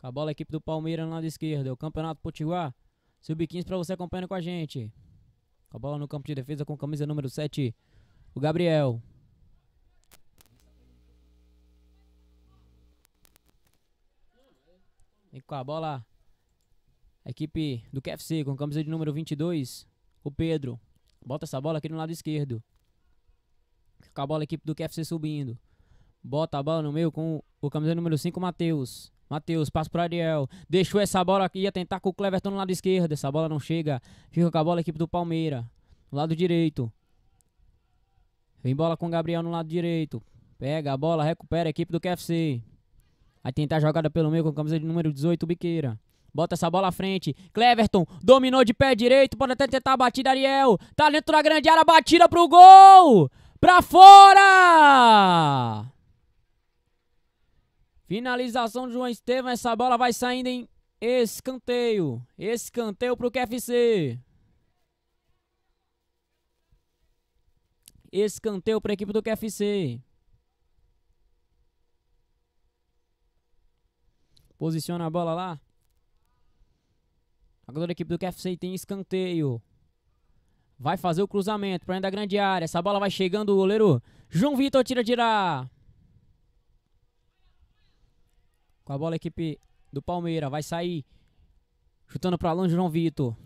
Com a bola, a equipe do Palmeiras no lado esquerdo. É o Campeonato Potiguar. Sub-15 para você acompanhando com a gente. Com a bola no campo de defesa com camisa número 7. O Gabriel. E com a bola. A equipe do QFC com camisa de número 22. O Pedro. Bota essa bola aqui no lado esquerdo. Com a bola a equipe do QFC subindo. Bota a bola no meio com o camisa número 5, o Matheus. Matheus, passo para Ariel. Deixou essa bola aqui, ia tentar com o Cleverton no lado esquerdo. Essa bola não chega. Fica com a bola a equipe do Palmeiras. No lado direito. Vem bola com o Gabriel no lado direito. Pega a bola, recupera a equipe do QFC. Vai tentar a jogada pelo meio com a camisa de número 18, Biqueira. Bota essa bola à frente. Cleverton dominou de pé direito. Pode até tentar a batida, Ariel. Tá dentro da grande área, batida pro gol! Pra fora! Finalização de João Estevam. Essa bola vai saindo em escanteio. Escanteio para o QFC. Escanteio para a equipe do QFC. Posiciona a bola lá. Agora a equipe do QFC tem escanteio. Vai fazer o cruzamento para dentro da grande área. Essa bola vai chegando, o goleiro João Vitor tira tirar. Com a bola, a equipe do Palmeiras. Vai sair. Chutando para longe, João Vitor.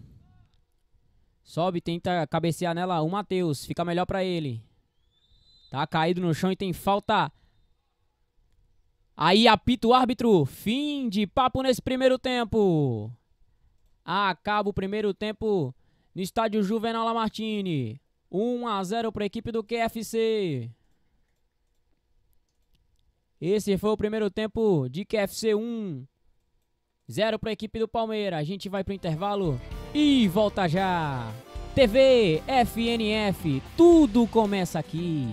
Sobe, tenta cabecear nela. O Matheus. Fica melhor para ele. Tá caído no chão e tem falta. Aí apita o árbitro. Fim de papo nesse primeiro tempo. Acaba o primeiro tempo no estádio Juvenal Lamartine. 1 a 0 para a equipe do QFC. Esse foi o primeiro tempo de KFC 1. zero para a equipe do Palmeiras. A gente vai para o intervalo e volta já. TV FNF, tudo começa aqui.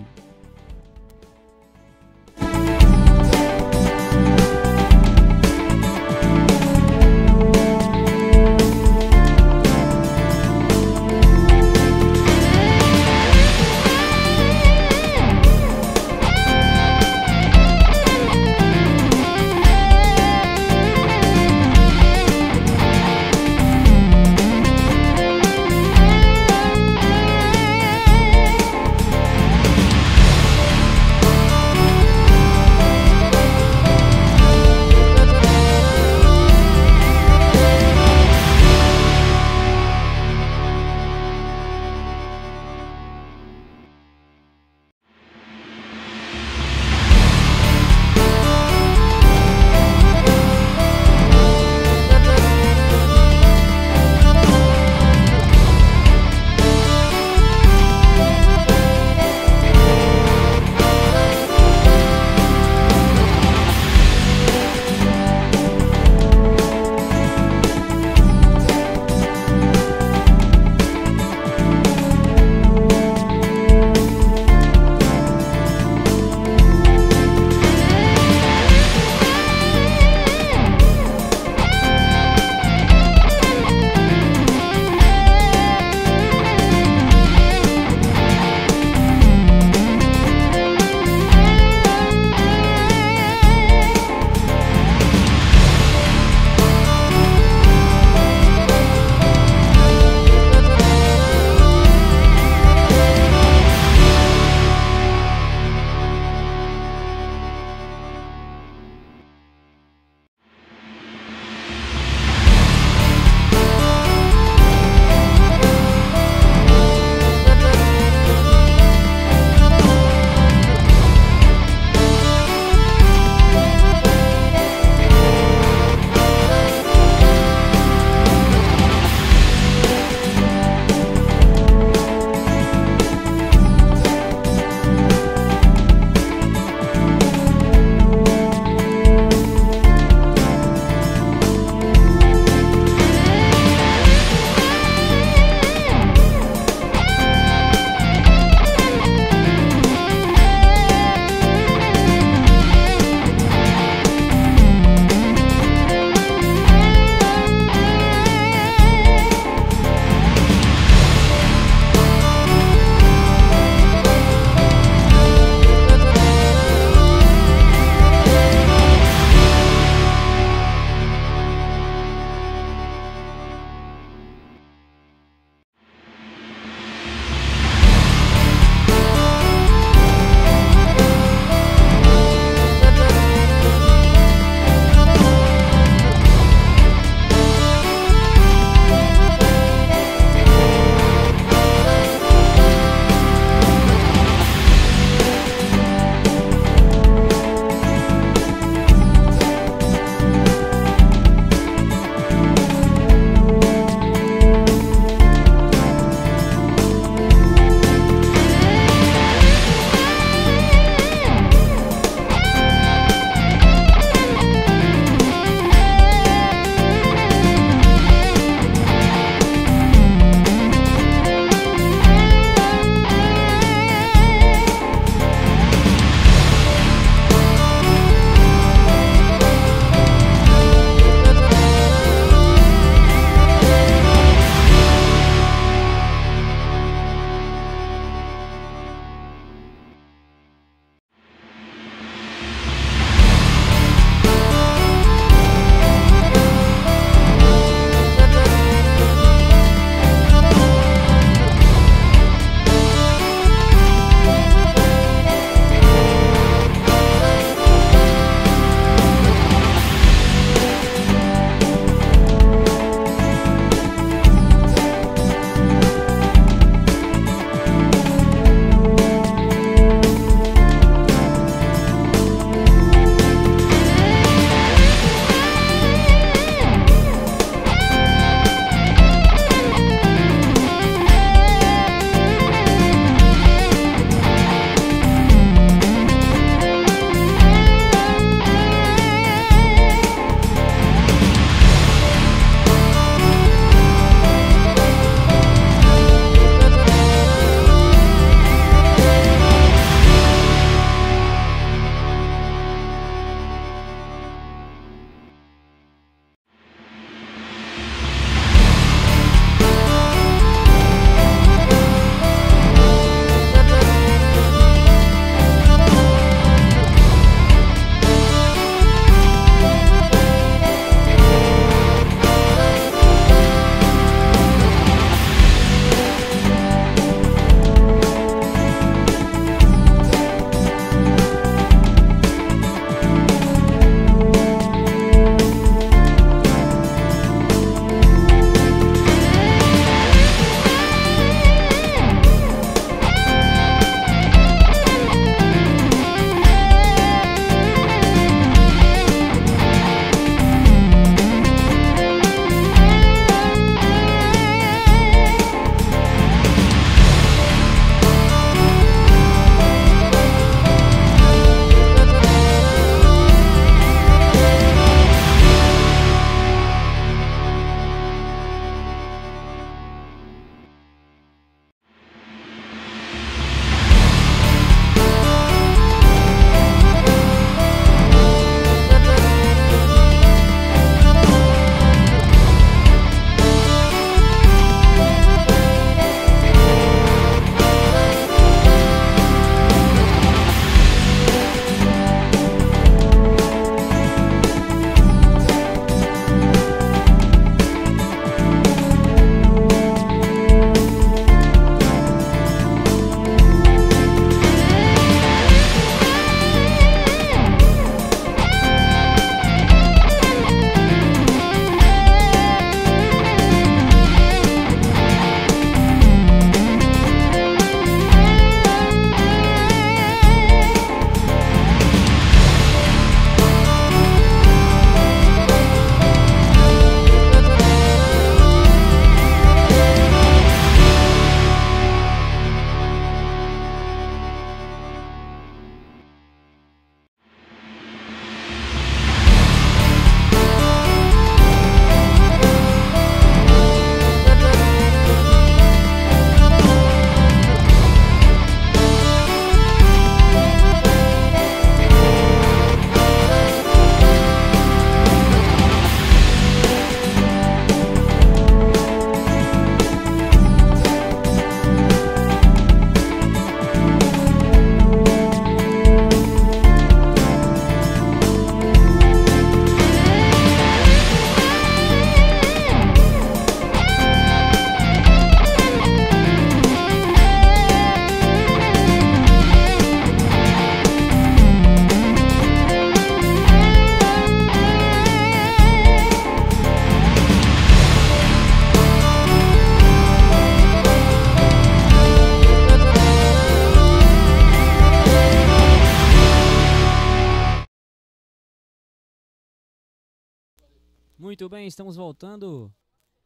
estamos voltando.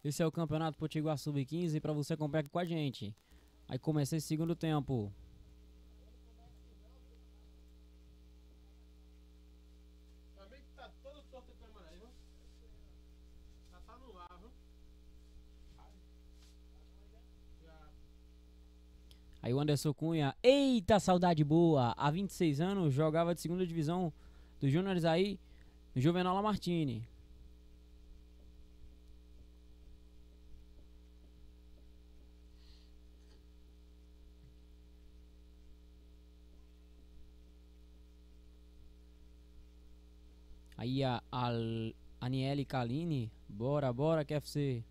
Esse é o Campeonato Potiguar Sub-15 para você acompanhar com a gente. Aí começa esse segundo tempo. Tá tá aí o Anderson Cunha, eita saudade boa! Há 26 anos jogava de segunda divisão do Júnior Isaí, Juvenal Martini. Aí a, Aniele Kalini, bora, bora, KFC.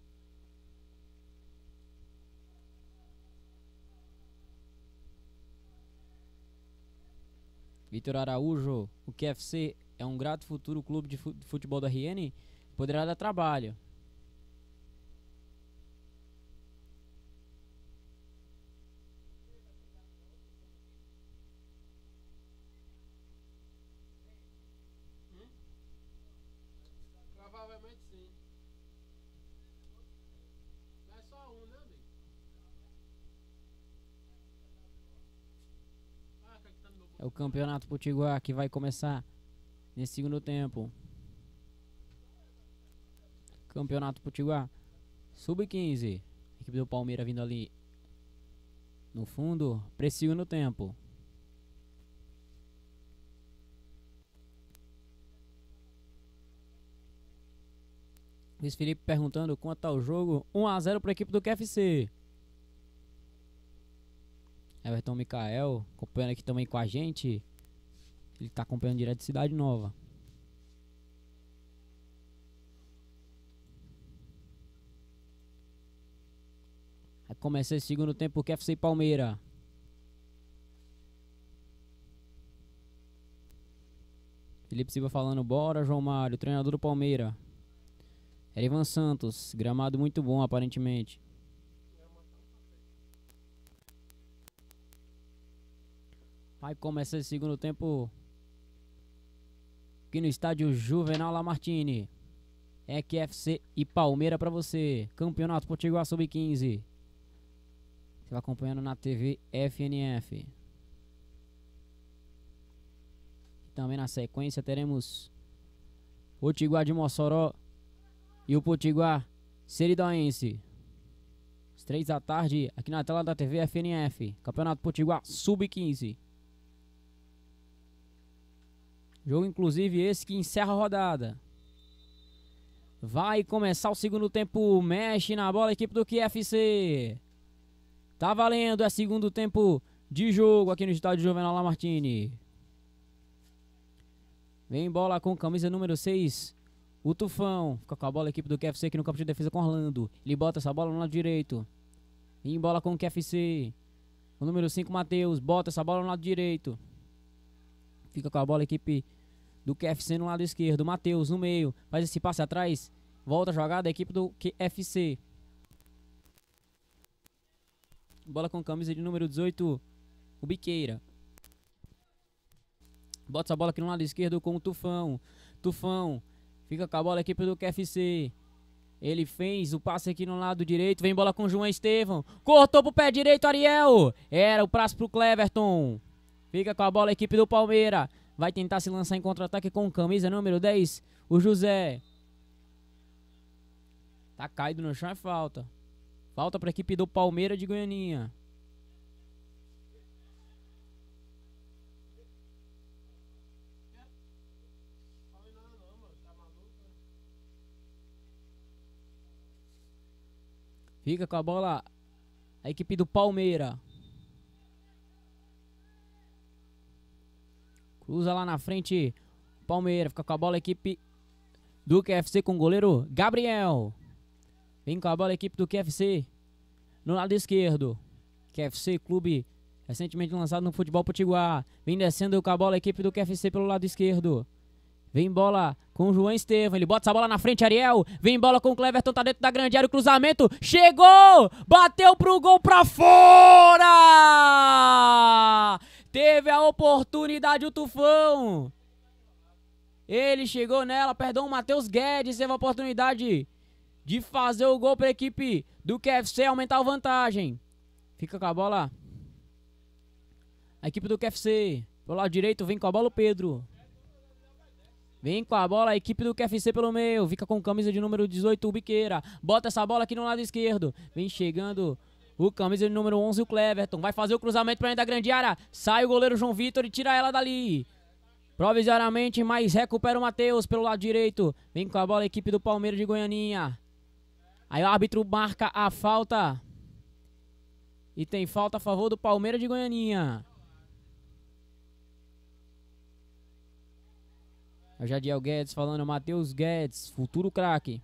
Vitor Araújo, o QFC é um grato futuro clube de futebol da RN? Poderá dar trabalho, É o Campeonato Potiguar que vai começar nesse segundo tempo. Campeonato Potiguar. Sub-15. Equipe do Palmeiras vindo ali no fundo para esse segundo tempo. Luiz Felipe perguntando quanto ao jogo. 1 a 0 para a equipe do QFC. Everton Mikael, acompanhando aqui também com a gente. Ele está acompanhando direto de Cidade Nova. Vai começar esse segundo tempo o FC Palmeira. Felipe Silva falando, bora João Mário, treinador do Palmeira. Erivan Santos, gramado muito bom aparentemente. Vai começar esse segundo tempo aqui no estádio Juvenal Lamartine. EQFC e Palmeira para você. Campeonato Potiguar Sub-15. Você vai acompanhando na TV FNF. Também na sequência teremos Potiguar de Mossoró e o Potiguar Seridoense. Às três da tarde, aqui na tela da TV FNF. Campeonato Potiguar Sub-15. Jogo, inclusive, esse que encerra a rodada. Vai começar o segundo tempo. Mexe na bola a equipe do QFC. Tá valendo. É segundo tempo de jogo aqui no estádio Juvenal Lamartine. Vem bola com camisa número 6. O Tufão. Fica com a bola a equipe do QFC aqui no campo de defesa com Orlando. Ele bota essa bola no lado direito. Vem bola com o QFC. O número 5, Matheus. Bota essa bola no lado direito. Fica com a bola a equipe do QFC no lado esquerdo. Matheus no meio. Faz esse passe atrás. Volta a jogada a equipe do QFC. Bola com camisa de número 18. O Biqueira. Bota essa bola aqui no lado esquerdo com o Tufão. Tufão. Fica com a bola a equipe do QFC. Ele fez o passe aqui no lado direito. Vem bola com o João Estevão. Cortou pro pé direito, Ariel. Era o prazo pro Cleverton. Fica com a bola a equipe do Palmeiras. Vai tentar se lançar em contra-ataque com camisa número 10, o José. Tá caído no chão, é falta. Falta para a equipe do Palmeiras de Goianinha. Fica com a bola a equipe do Palmeiras. usa lá na frente. Palmeiras fica com a bola, a equipe do QFC com o goleiro Gabriel. Vem com a bola, a equipe do QFC. No lado esquerdo. QFC, clube recentemente lançado no futebol potiguar. Vem descendo com a bola, a equipe do QFC pelo lado esquerdo. Vem bola com o João Estevam. Ele bota essa bola na frente, Ariel. Vem bola com o Cleverton, tá dentro da grande área. O cruzamento chegou! Bateu pro gol pra fora! Teve a oportunidade o Tufão. Ele chegou nela, perdão, o Matheus Guedes teve a oportunidade de fazer o gol para a equipe do QFC aumentar a vantagem. Fica com a bola. A equipe do QFC. Pelo lado direito vem com a bola o Pedro. Vem com a bola a equipe do QFC pelo meio. Fica com camisa de número 18, o Biqueira. Bota essa bola aqui no lado esquerdo. Vem chegando o camisa de número 11, o Cleverton. Vai fazer o cruzamento para dentro da grande área. Sai o goleiro João Vitor e tira ela dali. Provisoriamente, mas recupera o Matheus pelo lado direito. Vem com a bola a equipe do Palmeiras de Goianinha. Aí o árbitro marca a falta. E tem falta a favor do Palmeiras de Goianinha. É o Jadiel Guedes falando, Matheus Guedes, futuro craque.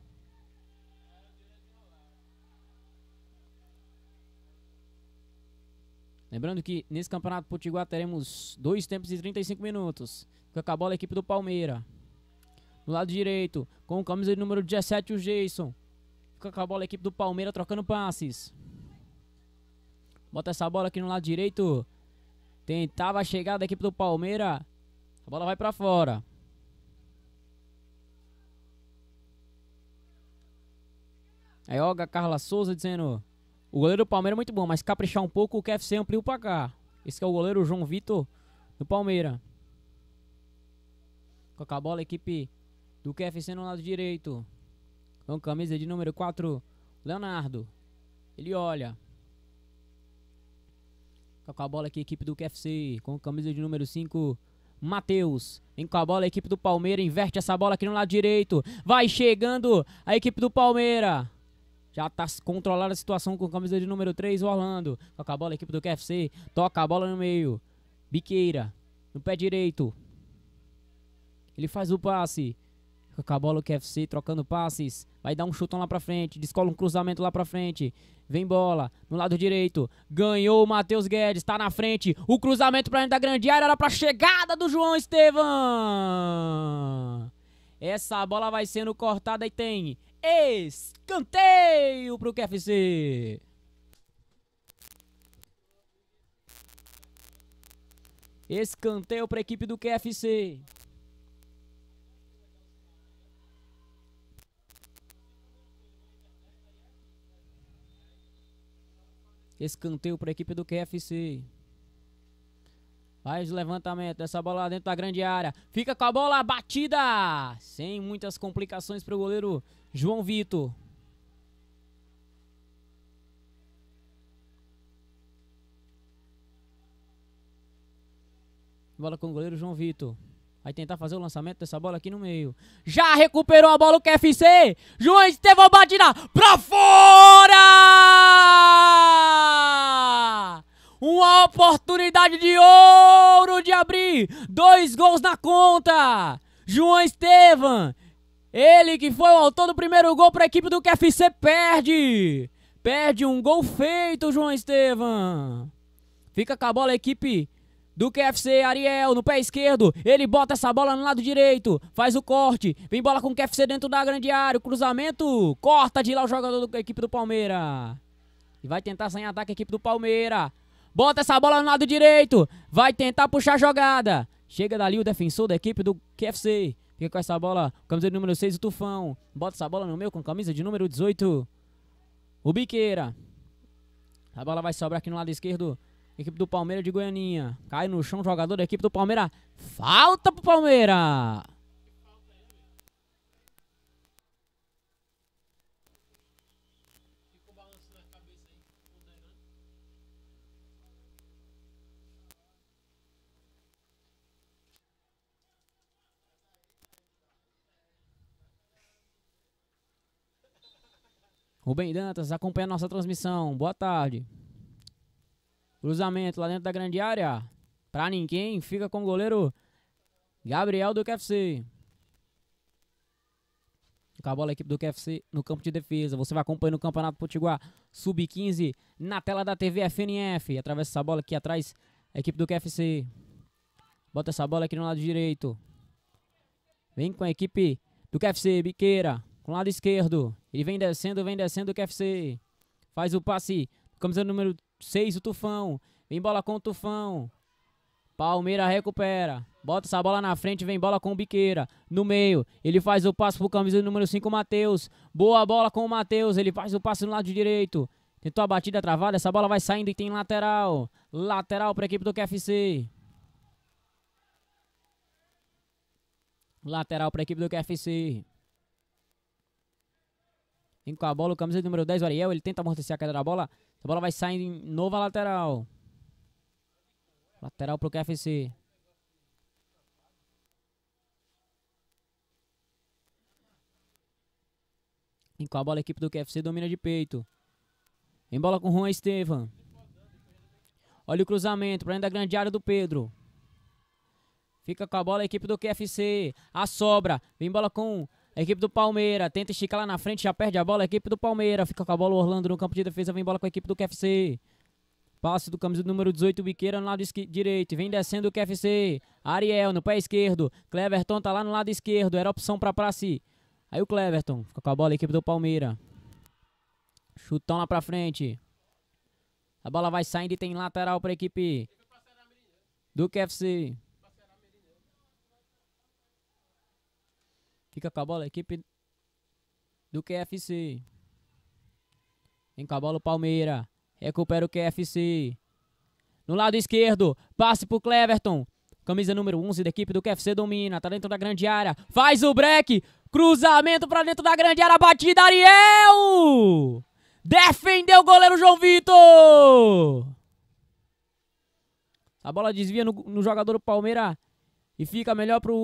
Lembrando que nesse Campeonato Potiguar teremos dois tempos de 35 minutos. Fica com a bola a equipe do Palmeira. No lado direito, com o camisa de número 17, o Jason. Fica com a bola a equipe do Palmeira trocando passes. Bota essa bola aqui no lado direito. Tentava a chegada da equipe do Palmeira. A bola vai para fora. Aí Olga Carla Souza dizendo o goleiro do Palmeiras é muito bom, mas caprichar um pouco, o KFC ampliou pra cá. Esse é o goleiro João Vitor do Palmeiras. Com a bola, equipe do QFC no lado direito. Com camisa de número 4, Leonardo. Ele olha. Com a bola aqui, equipe do QFC. Com camisa de número 5, Matheus. Vem com a bola, a equipe do Palmeiras. Inverte essa bola aqui no lado direito. Vai chegando a equipe do Palmeiras. Já tá controlada a situação com a camisa de número 3, Orlando. Toca a bola, a equipe do KFC. Toca a bola no meio. Biqueira. No pé direito. Ele faz o passe. Toca a bola o KFC trocando passes. Vai dar um chutão lá pra frente. Descola um cruzamento lá pra frente. Vem bola. No lado direito. Ganhou o Matheus Guedes. Tá na frente. O cruzamento pra dentro da grande área. Era pra chegada do João Estevam. Essa bola vai sendo cortada e tem Escanteio o QFC. Escanteio para a equipe do QFC. Escanteio para a equipe do QFC. Faz o levantamento, dessa bola dentro da grande área. Fica com a bola batida. Sem muitas complicações para o goleiro João Vitor. Bola com o goleiro João Vitor. Vai tentar fazer o lançamento dessa bola aqui no meio. Já recuperou a bola o QFC. João Estevão batida pra fora! Uma oportunidade de ouro de abrir. Dois gols na conta. João Estevam ele que foi o autor do primeiro gol para a equipe do QFC perde. Perde um gol feito, João Estevam. Fica com a bola a equipe do QFC, Ariel, no pé esquerdo. Ele bota essa bola no lado direito, faz o corte. Vem bola com o QFC dentro da grande área. O cruzamento, corta de lá o jogador da equipe do Palmeiras. E vai tentar sem ataque a equipe do Palmeiras. Bota essa bola no lado direito. Vai tentar puxar a jogada. Chega dali o defensor da equipe do QFC. Fica com essa bola. Camisa de número 6, o Tufão. Bota essa bola no meu com camisa de número 18. O Biqueira. A bola vai sobrar aqui no lado esquerdo. Equipe do Palmeiras de Goianinha. Cai no chão o jogador da equipe do Palmeiras. Falta pro Palmeiras. Rubem Dantas acompanha nossa transmissão. Boa tarde. Cruzamento lá dentro da grande área. Pra ninguém, fica com o goleiro Gabriel do QFC. Com a bola, a equipe do QFC no campo de defesa. Você vai acompanhando o Campeonato Potiguar Sub-15 na tela da TV FNF. Através dessa bola aqui atrás, a equipe do QFC. Bota essa bola aqui no lado direito. Vem com a equipe do QFC, Biqueira com o lado esquerdo. Ele vem descendo, vem descendo o QFC. Faz o passe. Camisa número 6, o Tufão. Vem bola com o Tufão. Palmeira recupera. Bota essa bola na frente, vem bola com o Biqueira. No meio, ele faz o passe pro camisa número 5, o Matheus. Boa bola com o Matheus. Ele faz o passe no lado direito. Tentou a batida travada, essa bola vai saindo e tem lateral. Lateral para equipe do QFC. Lateral para equipe do QFC. Vem com a bola, o camisa número 10, o Ariel. Ele tenta amortecer a queda da bola. A bola vai sair em nova lateral. Lateral pro KFC. Vem com a bola, a equipe do KFC domina de peito. Em bola com Juan Estevam. Olha o cruzamento para dentro da grande área do Pedro. Fica com a bola a equipe do QFC. A sobra. Vem bola com equipe do Palmeiras tenta esticar lá na frente, já perde a bola. equipe do Palmeiras fica com a bola. Orlando no campo de defesa, vem bola com a equipe do QFC. Passe do camisa número 18, Biqueira no lado direito. Vem descendo o QFC. Ariel no pé esquerdo. Cleverton tá lá no lado esquerdo. Era opção pra passe. Aí o Cleverton fica com a bola, a equipe do Palmeiras. Chutão lá pra frente. A bola vai saindo e tem lateral pra equipe do QFC. Fica com a bola a equipe do QFC. Encabola o Palmeira. Recupera o QFC. No lado esquerdo, passe pro Cleverton. Camisa número 11 da equipe do QFC domina. Tá dentro da grande área. Faz o break. Cruzamento pra dentro da grande área. Batida Ariel. Defendeu o goleiro João Vitor. A bola desvia no, no jogador do Palmeira. E fica melhor pro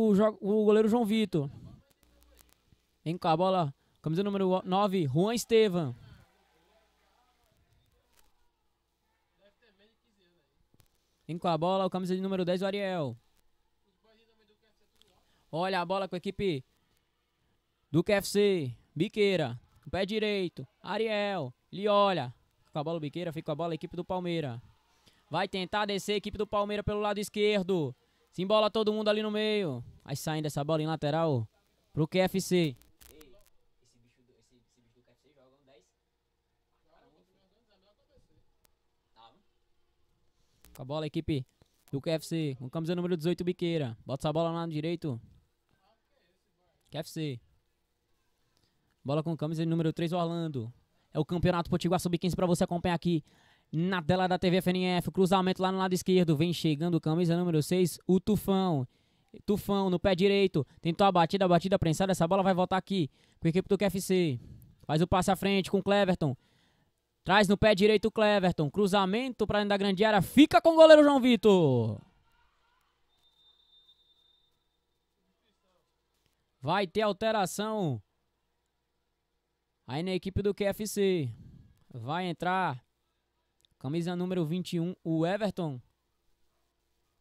o goleiro João Vitor. Vem com a bola. Camisa número 9, Juan Estevam. Vem com a bola, o camisa de número 10, o Ariel. Olha a bola com a equipe do QFC. Biqueira, pé direito. Ariel, ele olha. com a bola o Biqueira, fica com a bola a equipe do Palmeira. Vai tentar descer a equipe do Palmeira pelo lado esquerdo. Se embola todo mundo ali no meio. Aí saindo essa bola em lateral pro QFC. Com a bola, equipe do QFC. Com camisa número 18, Biqueira. Bota essa bola lá no direito. QFC. Bola com camisa número 3, Orlando. É o Campeonato Potiguar Sub-15 para você acompanhar aqui na tela da TV FNF. Cruzamento lá no lado esquerdo. Vem chegando camisa número 6, o Tufão. Tufão no pé direito. Tentou a batida, a batida prensada. Essa bola vai voltar aqui com a equipe do QFC. Faz o passe à frente com o Cleverton. Traz no pé direito o Cleverton. Cruzamento para dentro da grande área. Fica com o goleiro João Vitor. Vai ter alteração aí na equipe do QFC. Vai entrar camisa número 21, o Everton.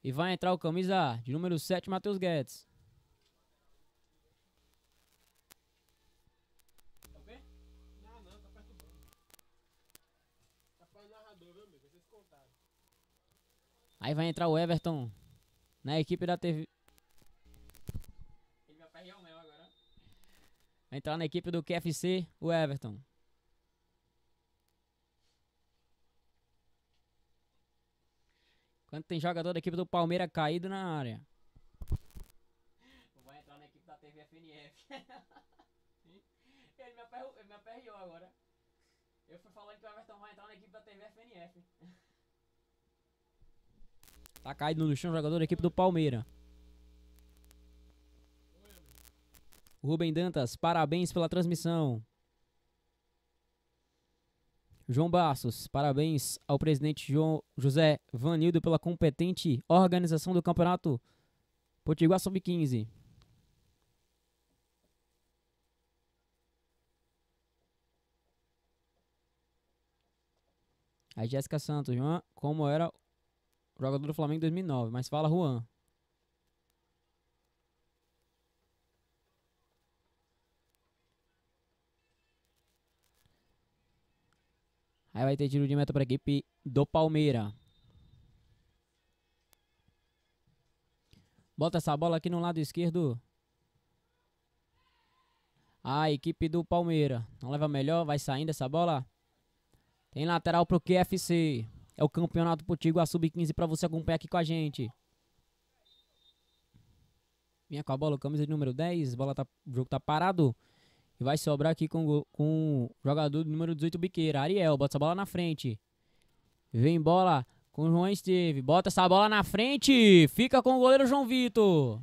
E vai entrar o camisa de número 7, Matheus Guedes. Aí vai entrar o Everton na equipe da TV. Ele me agora. Vai entrar na equipe do QFC o Everton. Quanto tem jogador da equipe do Palmeiras caído na área. Vai entrar na equipe da TV FNF. (laughs) ele, me aperreou, ele me aperreou agora. Eu fui falando que o Everton vai entrar na equipe da TV FNF. Tá caído no chão o jogador da equipe do Palmeiras. Rubem Dantas, parabéns pela transmissão. João Bastos, parabéns ao presidente João José Vanildo pela competente organização do campeonato Potiguar Sub-15. A Jéssica Santos, João, como era Jogador do Flamengo 2009, mas fala Juan. Aí vai ter tiro de meta para a equipe do Palmeiras. Bota essa bola aqui no lado esquerdo. A equipe do Palmeiras. Não leva melhor, vai saindo essa bola. Tem lateral para o QFC. É o Campeonato Potiguar Sub-15 para você acompanhar aqui com a gente. Vinha com a bola, camisa de número 10. Bola tá, o jogo tá parado. E vai sobrar aqui com, com o jogador do número 18, Biqueira. Ariel, bota essa bola na frente. Vem bola com o João Esteve. Bota essa bola na frente. Fica com o goleiro João Vitor.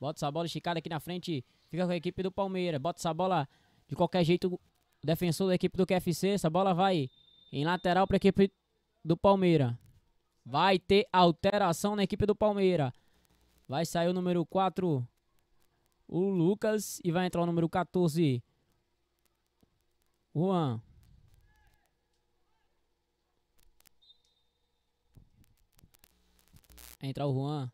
Bota essa bola esticada aqui na frente. Fica com a equipe do Palmeiras. Bota essa bola de qualquer jeito, o defensor da equipe do QFC, essa bola vai em lateral para a equipe do Palmeira. Vai ter alteração na equipe do Palmeira. Vai sair o número 4, o Lucas, e vai entrar o número 14, Juan. Vai entrar o Juan.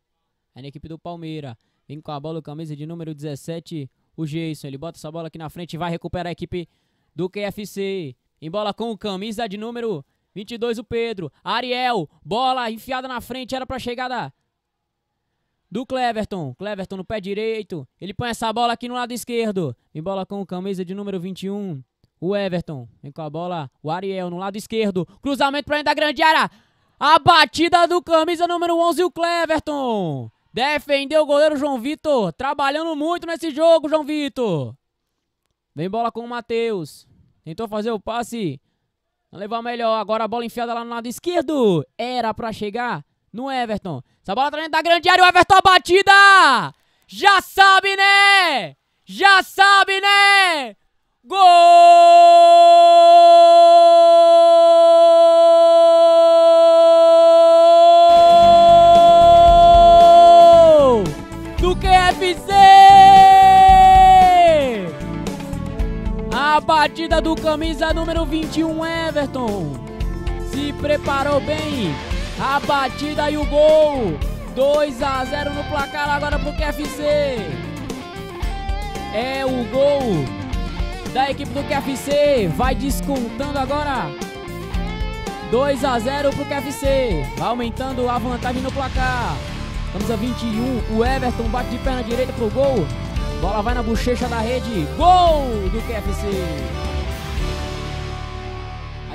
é na equipe do Palmeira. Vem com a bola, camisa de número 17, o Jason. Ele bota essa bola aqui na frente e vai recuperar a equipe do QFC. bola com o camisa de número 22, o Pedro. Ariel, bola enfiada na frente, era para chegada do Cleverton. Cleverton no pé direito. Ele põe essa bola aqui no lado esquerdo. em bola com o camisa de número 21, o Everton. Vem com a bola, o Ariel no lado esquerdo. Cruzamento para dentro da grande área. A batida do camisa número 11, o Cleverton. Defendeu o goleiro João Vitor. Trabalhando muito nesse jogo, João Vitor. Vem bola com o Matheus. Tentou fazer o passe. Não levar melhor. Agora a bola enfiada lá no lado esquerdo. Era pra chegar no Everton. Essa bola tá dentro da grande área. O Everton batida. Já sabe, né? Já sabe, né? Gol! do camisa número 21, Everton. Se preparou bem. A batida e o gol. 2 a 0 no placar agora pro QFC. É o gol da equipe do QFC. Vai descontando agora. 2 a 0 pro QFC. Vai aumentando a vantagem no placar. Camisa 21, o Everton bate de perna direita pro gol. Bola vai na bochecha da rede. Gol do QFC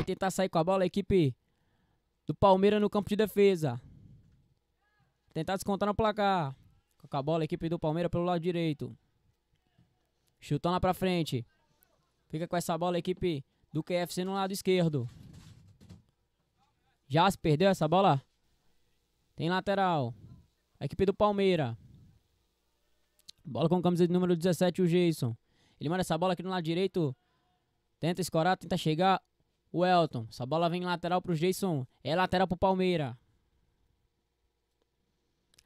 tentar sair com a bola a equipe do Palmeiras no campo de defesa. Tentar descontar no placar. Com a bola a equipe do Palmeiras pelo lado direito. Chutão lá pra frente. Fica com essa bola a equipe do QFC no lado esquerdo. Já se perdeu essa bola? Tem lateral. A equipe do Palmeiras. Bola com camisa de número 17, o Jason. Ele manda essa bola aqui no lado direito. Tenta escorar, tenta chegar. O Elton. Essa bola vem lateral pro Jason. É lateral pro Palmeira.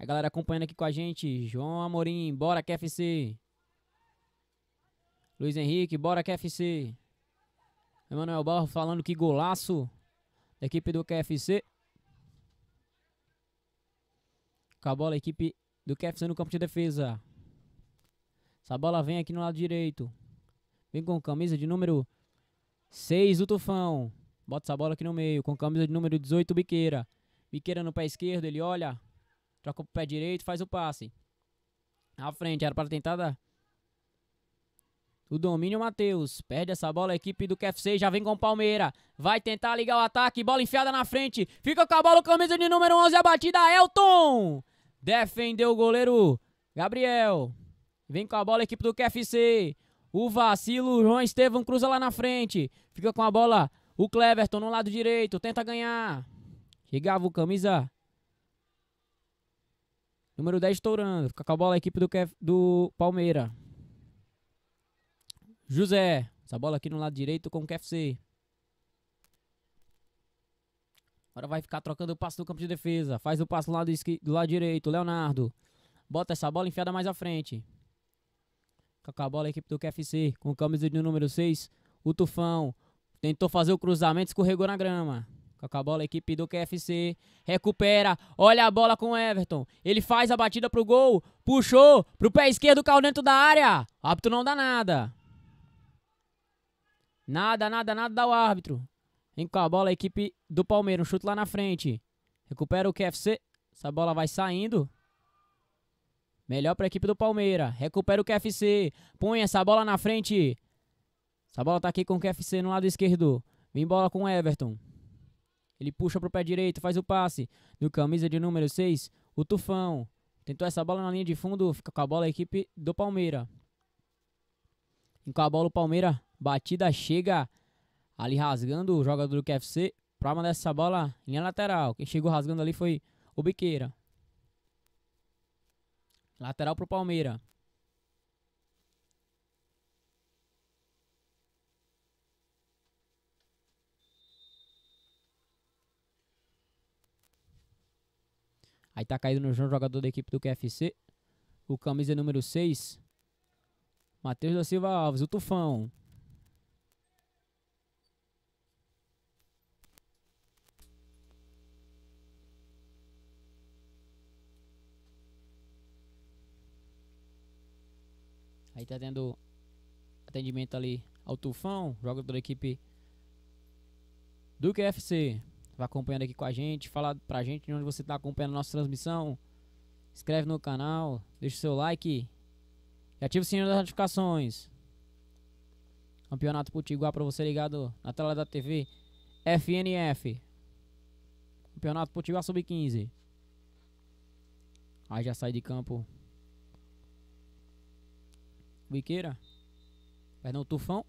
A galera acompanhando aqui com a gente. João Amorim, bora KFC. É Luiz Henrique, bora KFC. É Emanuel Barro falando que golaço da equipe do KFC. Com a bola, a equipe do KFC no campo de defesa. Essa bola vem aqui no lado direito. Vem com camisa de número 6 do Tufão. Bota essa bola aqui no meio, com camisa de número 18, Biqueira. Biqueira no pé esquerdo, ele olha, troca pro pé direito, faz o passe. À frente, era para tentar dar. O domínio Matheus. Perde essa bola. A equipe do KFC já vem com o Palmeira. Vai tentar ligar o ataque. Bola enfiada na frente. Fica com a bola. Camisa de número 11. A batida. Elton. Defendeu o goleiro. Gabriel. Vem com a bola. A equipe do KFC. O vacilo, João Estevam cruza lá na frente. Fica com a bola. O Cleverton no lado direito. Tenta ganhar. Chegava o camisa. Número 10 estourando. Fica com a bola a equipe do, Kef, do Palmeira. José. Essa bola aqui no lado direito com o KFC. Agora vai ficar trocando o passo do campo de defesa. Faz o passo do lado, do lado direito. Leonardo. Bota essa bola enfiada mais à frente. Cacabola, a equipe do QFC, com camisa de número 6, o Tufão. Tentou fazer o cruzamento, escorregou na grama. Cacabola, a equipe do QFC, recupera, olha a bola com o Everton. Ele faz a batida pro gol, puxou, pro pé esquerdo, caiu dentro da área. O árbitro não dá nada. Nada, nada, nada dá o árbitro. Vem com a bola a equipe do Palmeiras, um chute lá na frente. Recupera o QFC, essa bola vai saindo. Melhor para a equipe do Palmeiras. Recupera o QFC. Põe essa bola na frente. Essa bola tá aqui com o QFC no lado esquerdo. Vem bola com o Everton. Ele puxa pro pé direito, faz o passe. Do camisa de número 6, o Tufão. Tentou essa bola na linha de fundo. Fica com a bola a equipe do Palmeiras. E com a bola o Palmeiras. Batida chega ali rasgando o jogador do QFC. Pra mandar essa bola linha lateral. Quem chegou rasgando ali foi o Biqueira. Lateral pro Palmeiras. Aí tá caído no João, jogador da equipe do QFC. O camisa número 6. Matheus da Silva Alves, o Tufão. Aí tá tendo atendimento ali ao Tufão, jogador da equipe do QFC. Vai acompanhando aqui com a gente, fala pra gente de onde você tá acompanhando a nossa transmissão. Inscreve no canal, deixa o seu like e ativa o sininho das notificações. Campeonato Potiguar para você ligado na tela da TV FNF. Campeonato Potiguar sub-15. Aí já sai de campo Biqueira. Perdão, Tufão.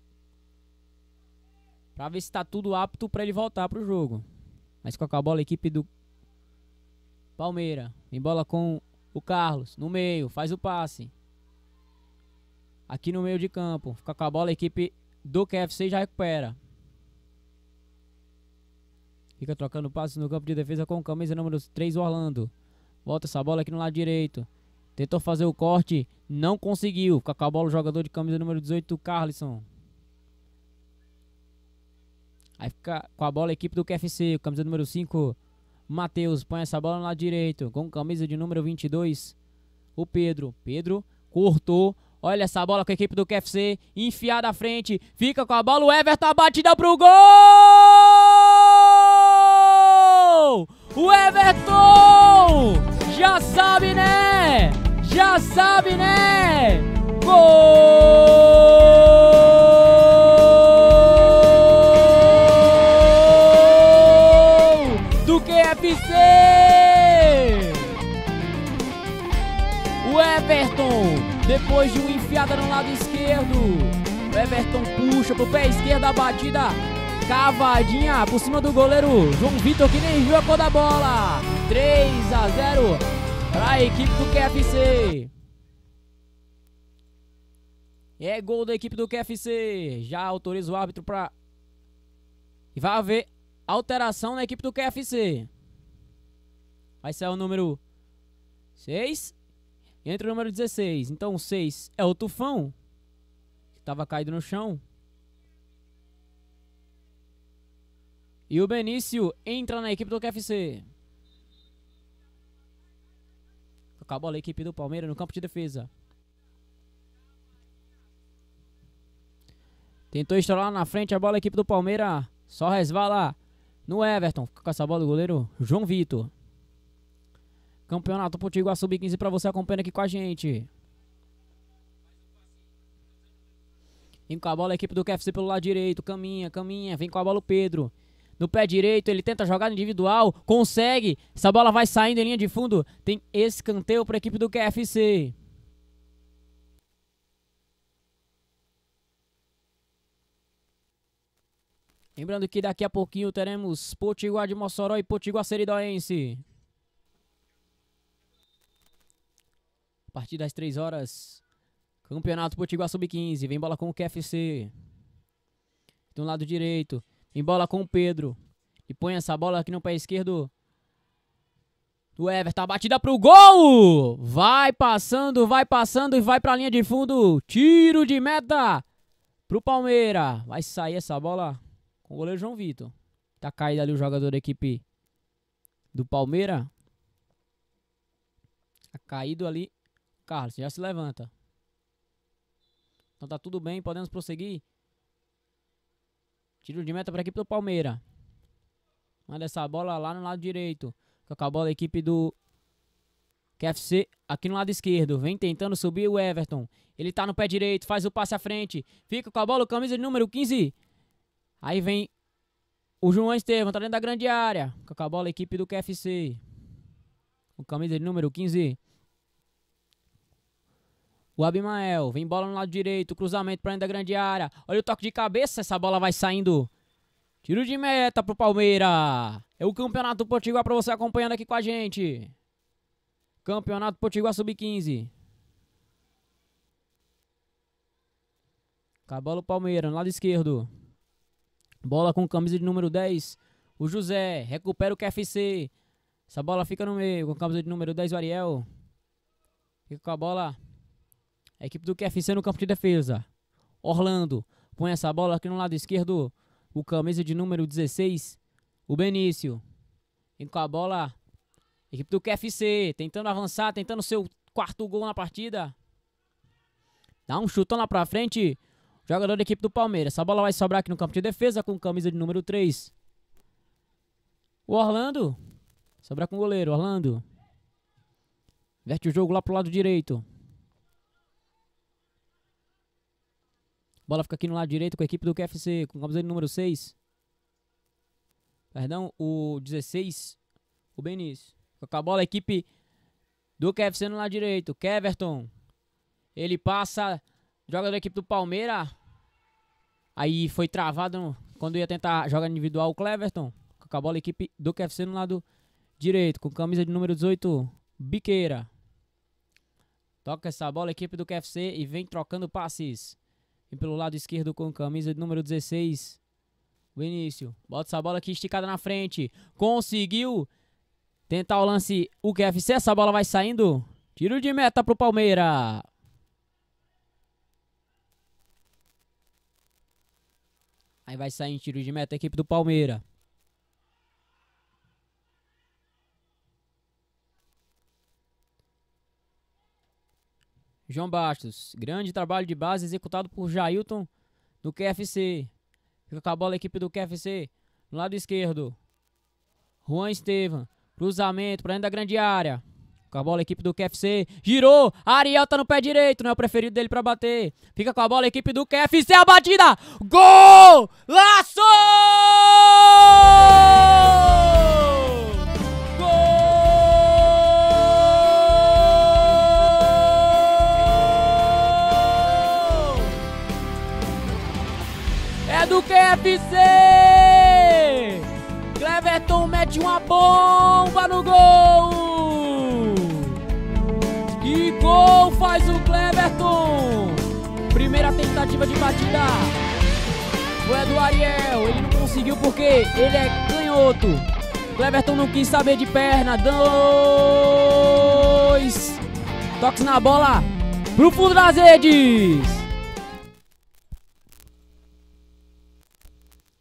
Pra ver se tá tudo apto para ele voltar pro jogo. Mas com a bola, a equipe do Palmeira. bola com o Carlos. No meio, faz o passe. Aqui no meio de campo. Fica com a bola, a equipe do KFC já recupera. Fica trocando passes no campo de defesa com o camisa número 3, Orlando. Volta essa bola aqui no lado direito. Tentou fazer o corte, não conseguiu. com a bola o jogador de camisa número 18, Carlisson. Aí fica com a bola a equipe do QFC, camisa número 5, Matheus. Põe essa bola no lado direito, com camisa de número 22, o Pedro. Pedro cortou. Olha essa bola com a equipe do QFC, enfiada à frente. Fica com a bola, o Everton, a batida pro gol! O Everton! Já sabe, né? já sabe, né? Gol! Everton, depois de uma enfiada no lado esquerdo. O Everton puxa pro pé esquerdo a batida. Cavadinha por cima do goleiro João Vitor, que nem viu a cor da bola. 3 a 0 a equipe do QFC. É gol da equipe do QFC. Já autoriza o árbitro para. E vai haver alteração na equipe do QFC. Vai sair o número 6 entra o número 16. Então o 6 é o Tufão, que estava caído no chão. E o Benício entra na equipe do QFC. Com a bola, a equipe do Palmeiras no campo de defesa. Tentou estourar na frente a bola, a equipe do Palmeiras. Só resvala no Everton. Fica com essa bola do goleiro João Vitor. Campeonato Potiguar Sub-15 para você acompanhando aqui com a gente. Vem com a bola a equipe do KFC pelo lado direito. Caminha, caminha. Vem com a bola o Pedro no pé direito, ele tenta jogar individual, consegue, essa bola vai saindo em linha de fundo, tem escanteio para a equipe do KFC. Lembrando que daqui a pouquinho teremos Potiguar de Mossoró e Potiguar Seridoense. A partir das 3 horas, Campeonato Potiguar Sub-15. Vem bola com o QFC. Do lado direito. Embola com o Pedro. E põe essa bola aqui no pé esquerdo. Do Everton. A batida pro gol! Vai passando, vai passando e vai pra linha de fundo. Tiro de meta pro Palmeiras. Vai sair essa bola com o goleiro João Vitor. Tá caído ali o jogador da equipe do Palmeiras. Tá caído ali. Carlos, já se levanta. Então tá tudo bem, podemos prosseguir. Tiro de meta para a equipe do Palmeiras. Manda essa bola lá no lado direito. Toca a bola a equipe do QFC aqui no lado esquerdo. Vem tentando subir o Everton. Ele tá no pé direito, faz o passe à frente. Fica com a bola, o camisa de número 15. Aí vem o João Estevam, tá dentro da grande área. Toca a bola a equipe do QFC. O camisa de número 15. O Abimael, vem bola no lado direito, cruzamento para ainda grande área. Olha o toque de cabeça, essa bola vai saindo. Tiro de meta pro Palmeiras. É o Campeonato português para você acompanhando aqui com a gente. Campeonato português Sub-15. Com o Palmeiras, no lado esquerdo. Bola com camisa de número 10. O José recupera o QFC. Essa bola fica no meio com camisa de número 10, o Ariel. Fica com a bola equipe do QFC no campo de defesa. Orlando põe essa bola aqui no lado esquerdo. O camisa de número 16, o Benício. Vem com a bola, equipe do QFC tentando avançar, tentando seu quarto gol na partida. Dá um chutão lá pra frente. Jogador da equipe do Palmeiras. Essa bola vai sobrar aqui no campo de defesa com camisa de número 3. O Orlando. Sobrar com o goleiro, Orlando. Verte o jogo lá pro lado direito. Bola fica aqui no lado direito com a equipe do QFC, com a camisa número 6. Perdão, o 16, o Benício. Com a bola, a equipe do QFC no lado direito, Keverton. Ele passa, joga da equipe do Palmeiras. Aí foi travado no, quando ia tentar jogar individual o Cleverton. Com a bola, a equipe do QFC no lado direito, com camisa de número 18, Biqueira. Toca essa bola, a equipe do QFC e vem trocando passes. E pelo lado esquerdo com camisa de número 16, Vinícius. Bota essa bola aqui esticada na frente. Conseguiu tentar o lance o QFC. Essa bola vai saindo. Tiro de meta pro Palmeiras. Aí vai sair em tiro de meta a equipe do Palmeiras. João Bastos, grande trabalho de base executado por Jailton do QFC. Fica com a bola a equipe do QFC. No lado esquerdo, Juan Estevam. Cruzamento para dentro da grande área. Com a bola a equipe do QFC. Girou. Ariel tá no pé direito. Não é o preferido dele para bater. Fica com a bola a equipe do QFC. A batida. Gol! Laço! FC! Cleverton mete uma bomba no gol! Que gol faz o Cleverton! Primeira tentativa de batida foi do Ariel, ele não conseguiu porque ele é canhoto. Cleverton não quis saber de perna, dois toques na bola pro fundo das redes.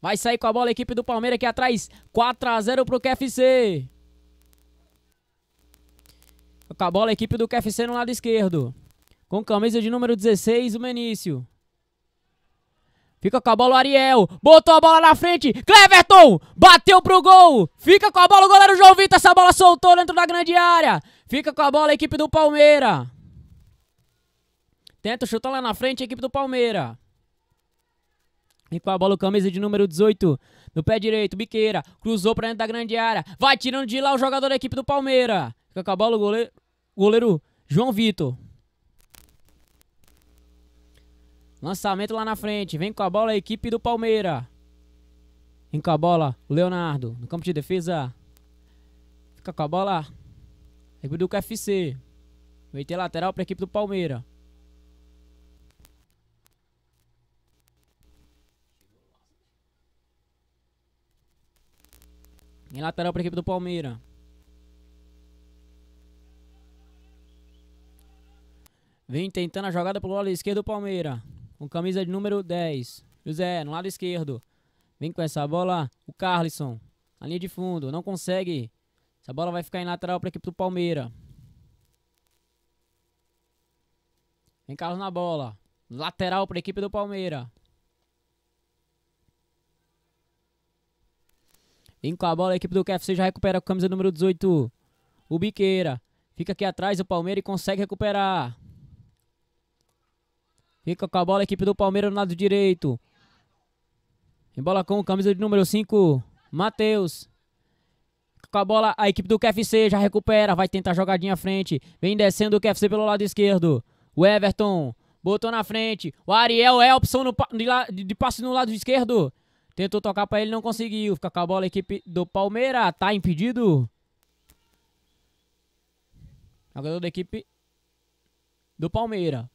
Vai sair com a bola a equipe do Palmeiras aqui atrás. 4x0 pro QFC. Com a bola a equipe do QFC no lado esquerdo. Com camisa de número 16, o Menício. Fica com a bola o Ariel. Botou a bola na frente. Cleverton! Bateu pro gol. Fica com a bola o goleiro João Vitor. Essa bola soltou dentro da grande área. Fica com a bola a equipe do Palmeiras. Tenta chutar lá na frente a equipe do Palmeiras. E com a bola, o camisa de número 18. No pé direito, biqueira. Cruzou pra dentro da grande área. Vai tirando de lá o jogador da equipe do Palmeiras. Fica com a bola o goleiro, goleiro João Vitor. Lançamento lá na frente. Vem com a bola a equipe do Palmeiras. Vem com a bola o Leonardo. No campo de defesa. Fica com a bola. A equipe do KFC. Vai ter lateral pra equipe do Palmeiras. Em lateral para a equipe do Palmeiras. Vem tentando a jogada pelo lado esquerdo do Palmeiras. Com camisa de número 10. José, no lado esquerdo. Vem com essa bola. O Carlisson. Na linha de fundo. Não consegue. Essa bola vai ficar em lateral para a equipe do Palmeiras. Vem Carlos na bola. Lateral para a equipe do Palmeiras. Vem com a bola, a equipe do QFC já recupera com a camisa número 18. O Biqueira. Fica aqui atrás o Palmeiras e consegue recuperar. Fica com a bola a equipe do Palmeiras no lado direito. em bola com camisa de número 5, Matheus. Com a bola, a equipe do QFC já recupera, vai tentar jogadinha à frente. Vem descendo o QFC pelo lado esquerdo. O Everton botou na frente. O Ariel Elpson no, de, de passe no lado esquerdo. Tentou tocar para ele, não conseguiu. Fica com a bola a equipe do Palmeiras. Tá impedido. Jogador da equipe do Palmeiras.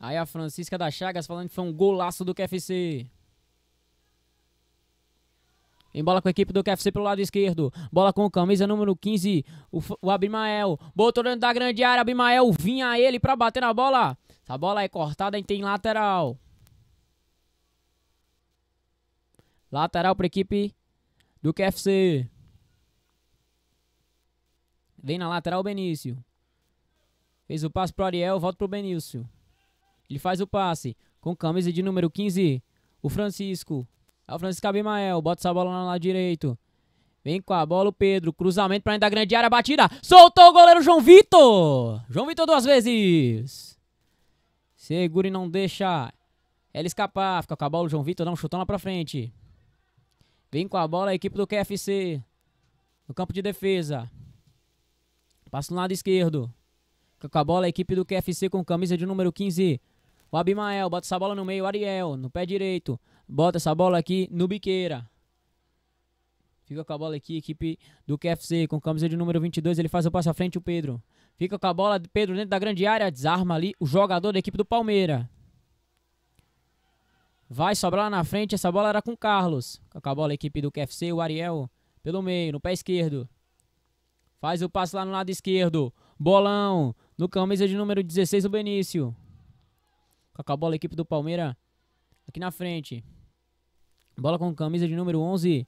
Aí a Francisca da Chagas falando que foi um golaço do QFC. Em bola com a equipe do QFC pelo lado esquerdo. Bola com camisa número 15, o, o Abimael. Botou dentro da grande área, Abimael vinha ele para bater na bola. Essa bola é cortada e tem lateral. Lateral para a equipe do QFC. Vem na lateral o Benício. Fez o passe pro Ariel, volta pro Benício. Ele faz o passe com camisa de número 15, o Francisco. Aí o Francisco Abimael, bota essa bola lá, lado direito. Vem com a bola o Pedro, cruzamento pra dentro da grande área, batida. Soltou o goleiro João Vitor. João Vitor duas vezes. Segura e não deixa ela escapar. Fica com a bola o João Vitor, dá um chutão lá pra frente. Vem com a bola a equipe do QFC. No campo de defesa. Passa no lado esquerdo. Fica com a bola a equipe do QFC com camisa de número 15. O Abimael, bota essa bola no meio, Ariel, no pé direito bota essa bola aqui no biqueira. Fica com a bola aqui, equipe do QFC, com camisa de número 22, ele faz o passo à frente, o Pedro. Fica com a bola, Pedro dentro da grande área, desarma ali o jogador da equipe do Palmeiras. Vai sobrar lá na frente, essa bola era com o Carlos. Com a bola, equipe do QFC, o Ariel pelo meio, no pé esquerdo. Faz o passe lá no lado esquerdo. Bolão, no camisa de número 16, o Benício. Com a bola, equipe do Palmeiras Aqui na frente. Bola com camisa de número 11.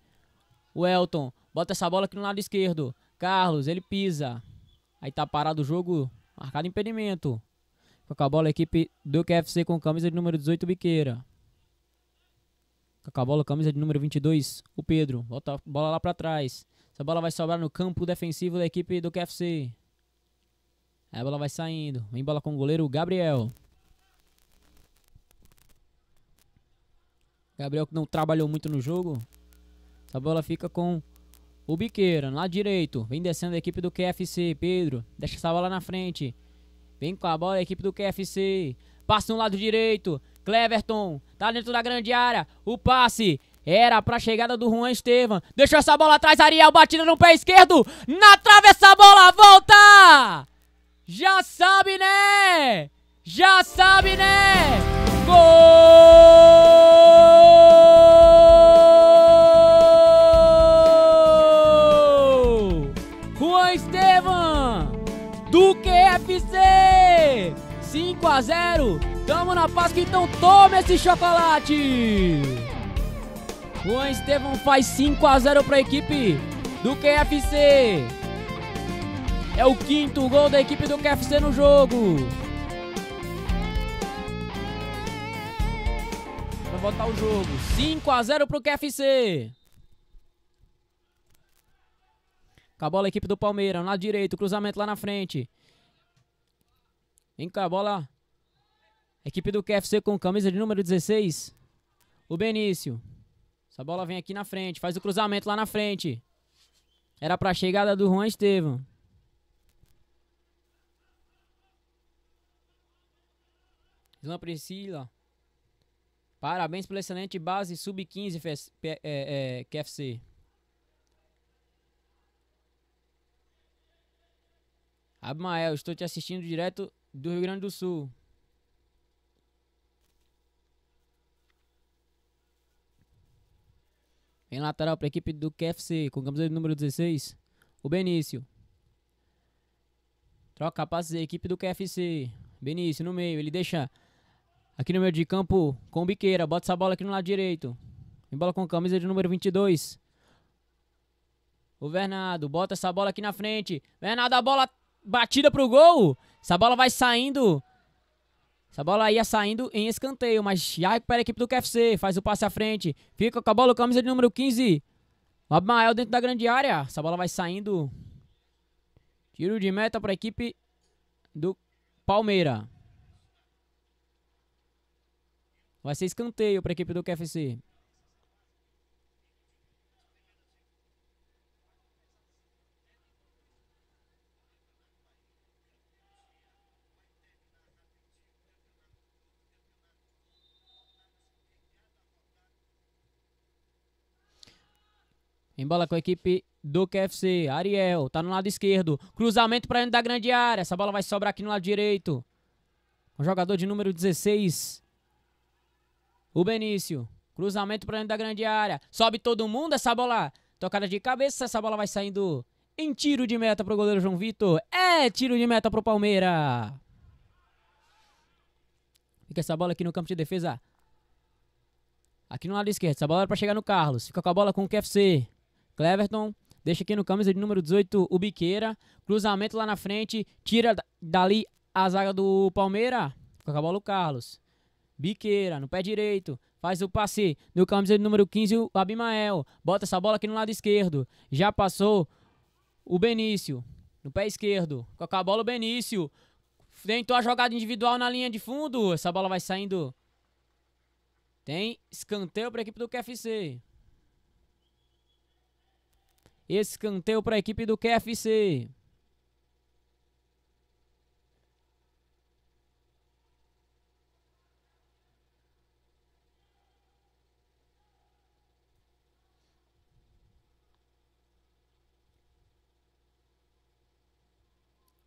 O Elton. Bota essa bola aqui no lado esquerdo. Carlos, ele pisa. Aí tá parado o jogo. Marcado impedimento. Com a bola, a equipe do QFC com camisa de número 18, Biqueira. Com a bola, camisa de número 22, o Pedro. Bota a bola lá para trás. Essa bola vai sobrar no campo defensivo da equipe do QFC. Aí a bola vai saindo. Vem bola com o goleiro Gabriel. Gabriel que não trabalhou muito no jogo. Essa bola fica com o Biqueira, lá direito. Vem descendo a equipe do QFC. Pedro, deixa essa bola na frente. Vem com a bola a equipe do QFC. Passa no lado direito. Cleverton, tá dentro da grande área. O passe era pra chegada do Juan Estevam. Deixou essa bola atrás, Ariel. Batida no pé esquerdo. Na trave essa bola volta! Já sabe, né? Já sabe, né? Gol! 0. Tamo na Páscoa, então toma esse chocolate! Juan Estevam faz 5 a 0 para a equipe do KFC. É o quinto gol da equipe do KFC no jogo. Vai voltar o jogo. 5 a 0 para o KFC. a bola, a equipe do Palmeiras, na direita, cruzamento lá na frente. Vem cá, bola. Equipe do QFC com camisa de número 16. O Benício. Essa bola vem aqui na frente. Faz o cruzamento lá na frente. Era pra chegada do Juan Estevam. Islã Priscila. Parabéns pela excelente base sub-15 QFC. É, é, Abmael, estou te assistindo direto do Rio Grande do Sul. Em lateral para a equipe do QFC, com camisa número 16, o Benício. Troca passes a equipe do QFC. Benício no meio, ele deixa aqui no meio de campo com o Biqueira. Bota essa bola aqui no lado direito. Em bola com a camisa de número 22. O Bernardo bota essa bola aqui na frente. Bernardo, a bola batida para o gol. Essa bola vai saindo essa bola ia é saindo em escanteio, mas já recupera a equipe do QFC. Faz o passe à frente. Fica com a bola, camisa de número 15. O Abmael dentro da grande área. Essa bola vai saindo. Tiro de meta para a equipe do Palmeira. Vai ser escanteio para a equipe do QFC. Embola com a equipe do QFC. Ariel, tá no lado esquerdo. Cruzamento pra dentro da grande área. Essa bola vai sobrar aqui no lado direito. O jogador de número 16. O Benício. Cruzamento pra dentro da grande área. Sobe todo mundo essa bola. Tocada de cabeça. Essa bola vai saindo em tiro de meta pro goleiro João Vitor. É tiro de meta pro Palmeiras. Fica essa bola aqui no campo de defesa. Aqui no lado esquerdo. Essa bola era pra chegar no Carlos. Fica com a bola com o QFC. Cleverton deixa aqui no camisa de número 18 o Biqueira. Cruzamento lá na frente, tira dali a zaga do Palmeiras. Fica com a bola o Carlos. Biqueira no pé direito. Faz o passe no camisa de número 15 o Abimael. Bota essa bola aqui no lado esquerdo. Já passou o Benício no pé esquerdo. Com a bola o Benício. Tentou a jogada individual na linha de fundo. Essa bola vai saindo. Tem escanteio para a equipe do QFC. Escanteio para a equipe do QFC.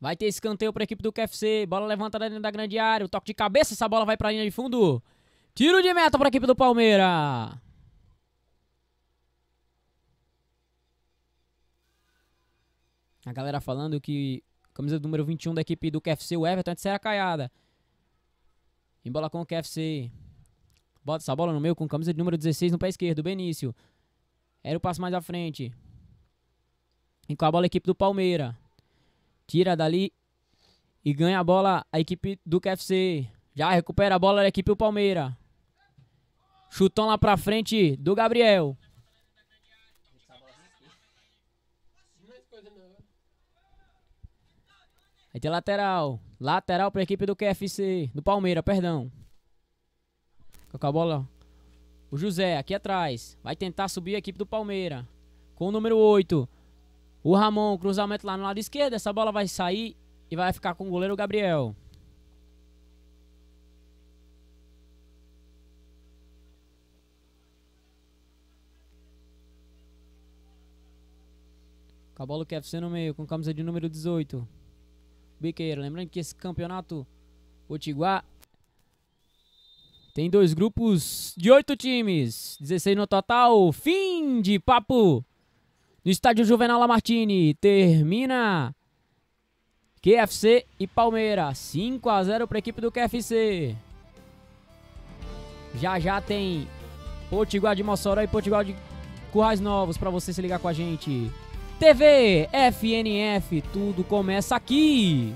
Vai ter escanteio para a equipe do QFC. Bola levantada dentro da grande área. O toque de cabeça. Essa bola vai para a linha de fundo. Tiro de meta para a equipe do Palmeiras. A galera falando que camisa número 21 da equipe do KFC, o Everton, é antes era caiada. em bola com o KFC. Bota essa bola no meio com camisa de número 16 no pé esquerdo, Benício. Era o passo mais à frente. E com a bola a equipe do Palmeira. Tira dali e ganha a bola a equipe do KFC. Já recupera a bola a equipe do Palmeira. Chutão lá pra frente do Gabriel. Aí tem lateral. Lateral pra equipe do QFC. Do Palmeiras, perdão. Com a bola. O José, aqui atrás. Vai tentar subir a equipe do Palmeiras. Com o número 8. O Ramon, cruzamento lá no lado esquerdo. Essa bola vai sair e vai ficar com o goleiro Gabriel. Com a bola do QFC no meio, com camisa de número 18. Biqueira. Lembrando que esse campeonato Potiguar tem dois grupos de oito times, 16 no total. Fim de papo no estádio Juvenal Lamartine. Termina QFC e Palmeiras. 5 a 0 para a equipe do QFC. Já já tem Potiguar de Mossoró e Potiguar de Currais Novos para você se ligar com a gente. TV FNF, tudo começa aqui.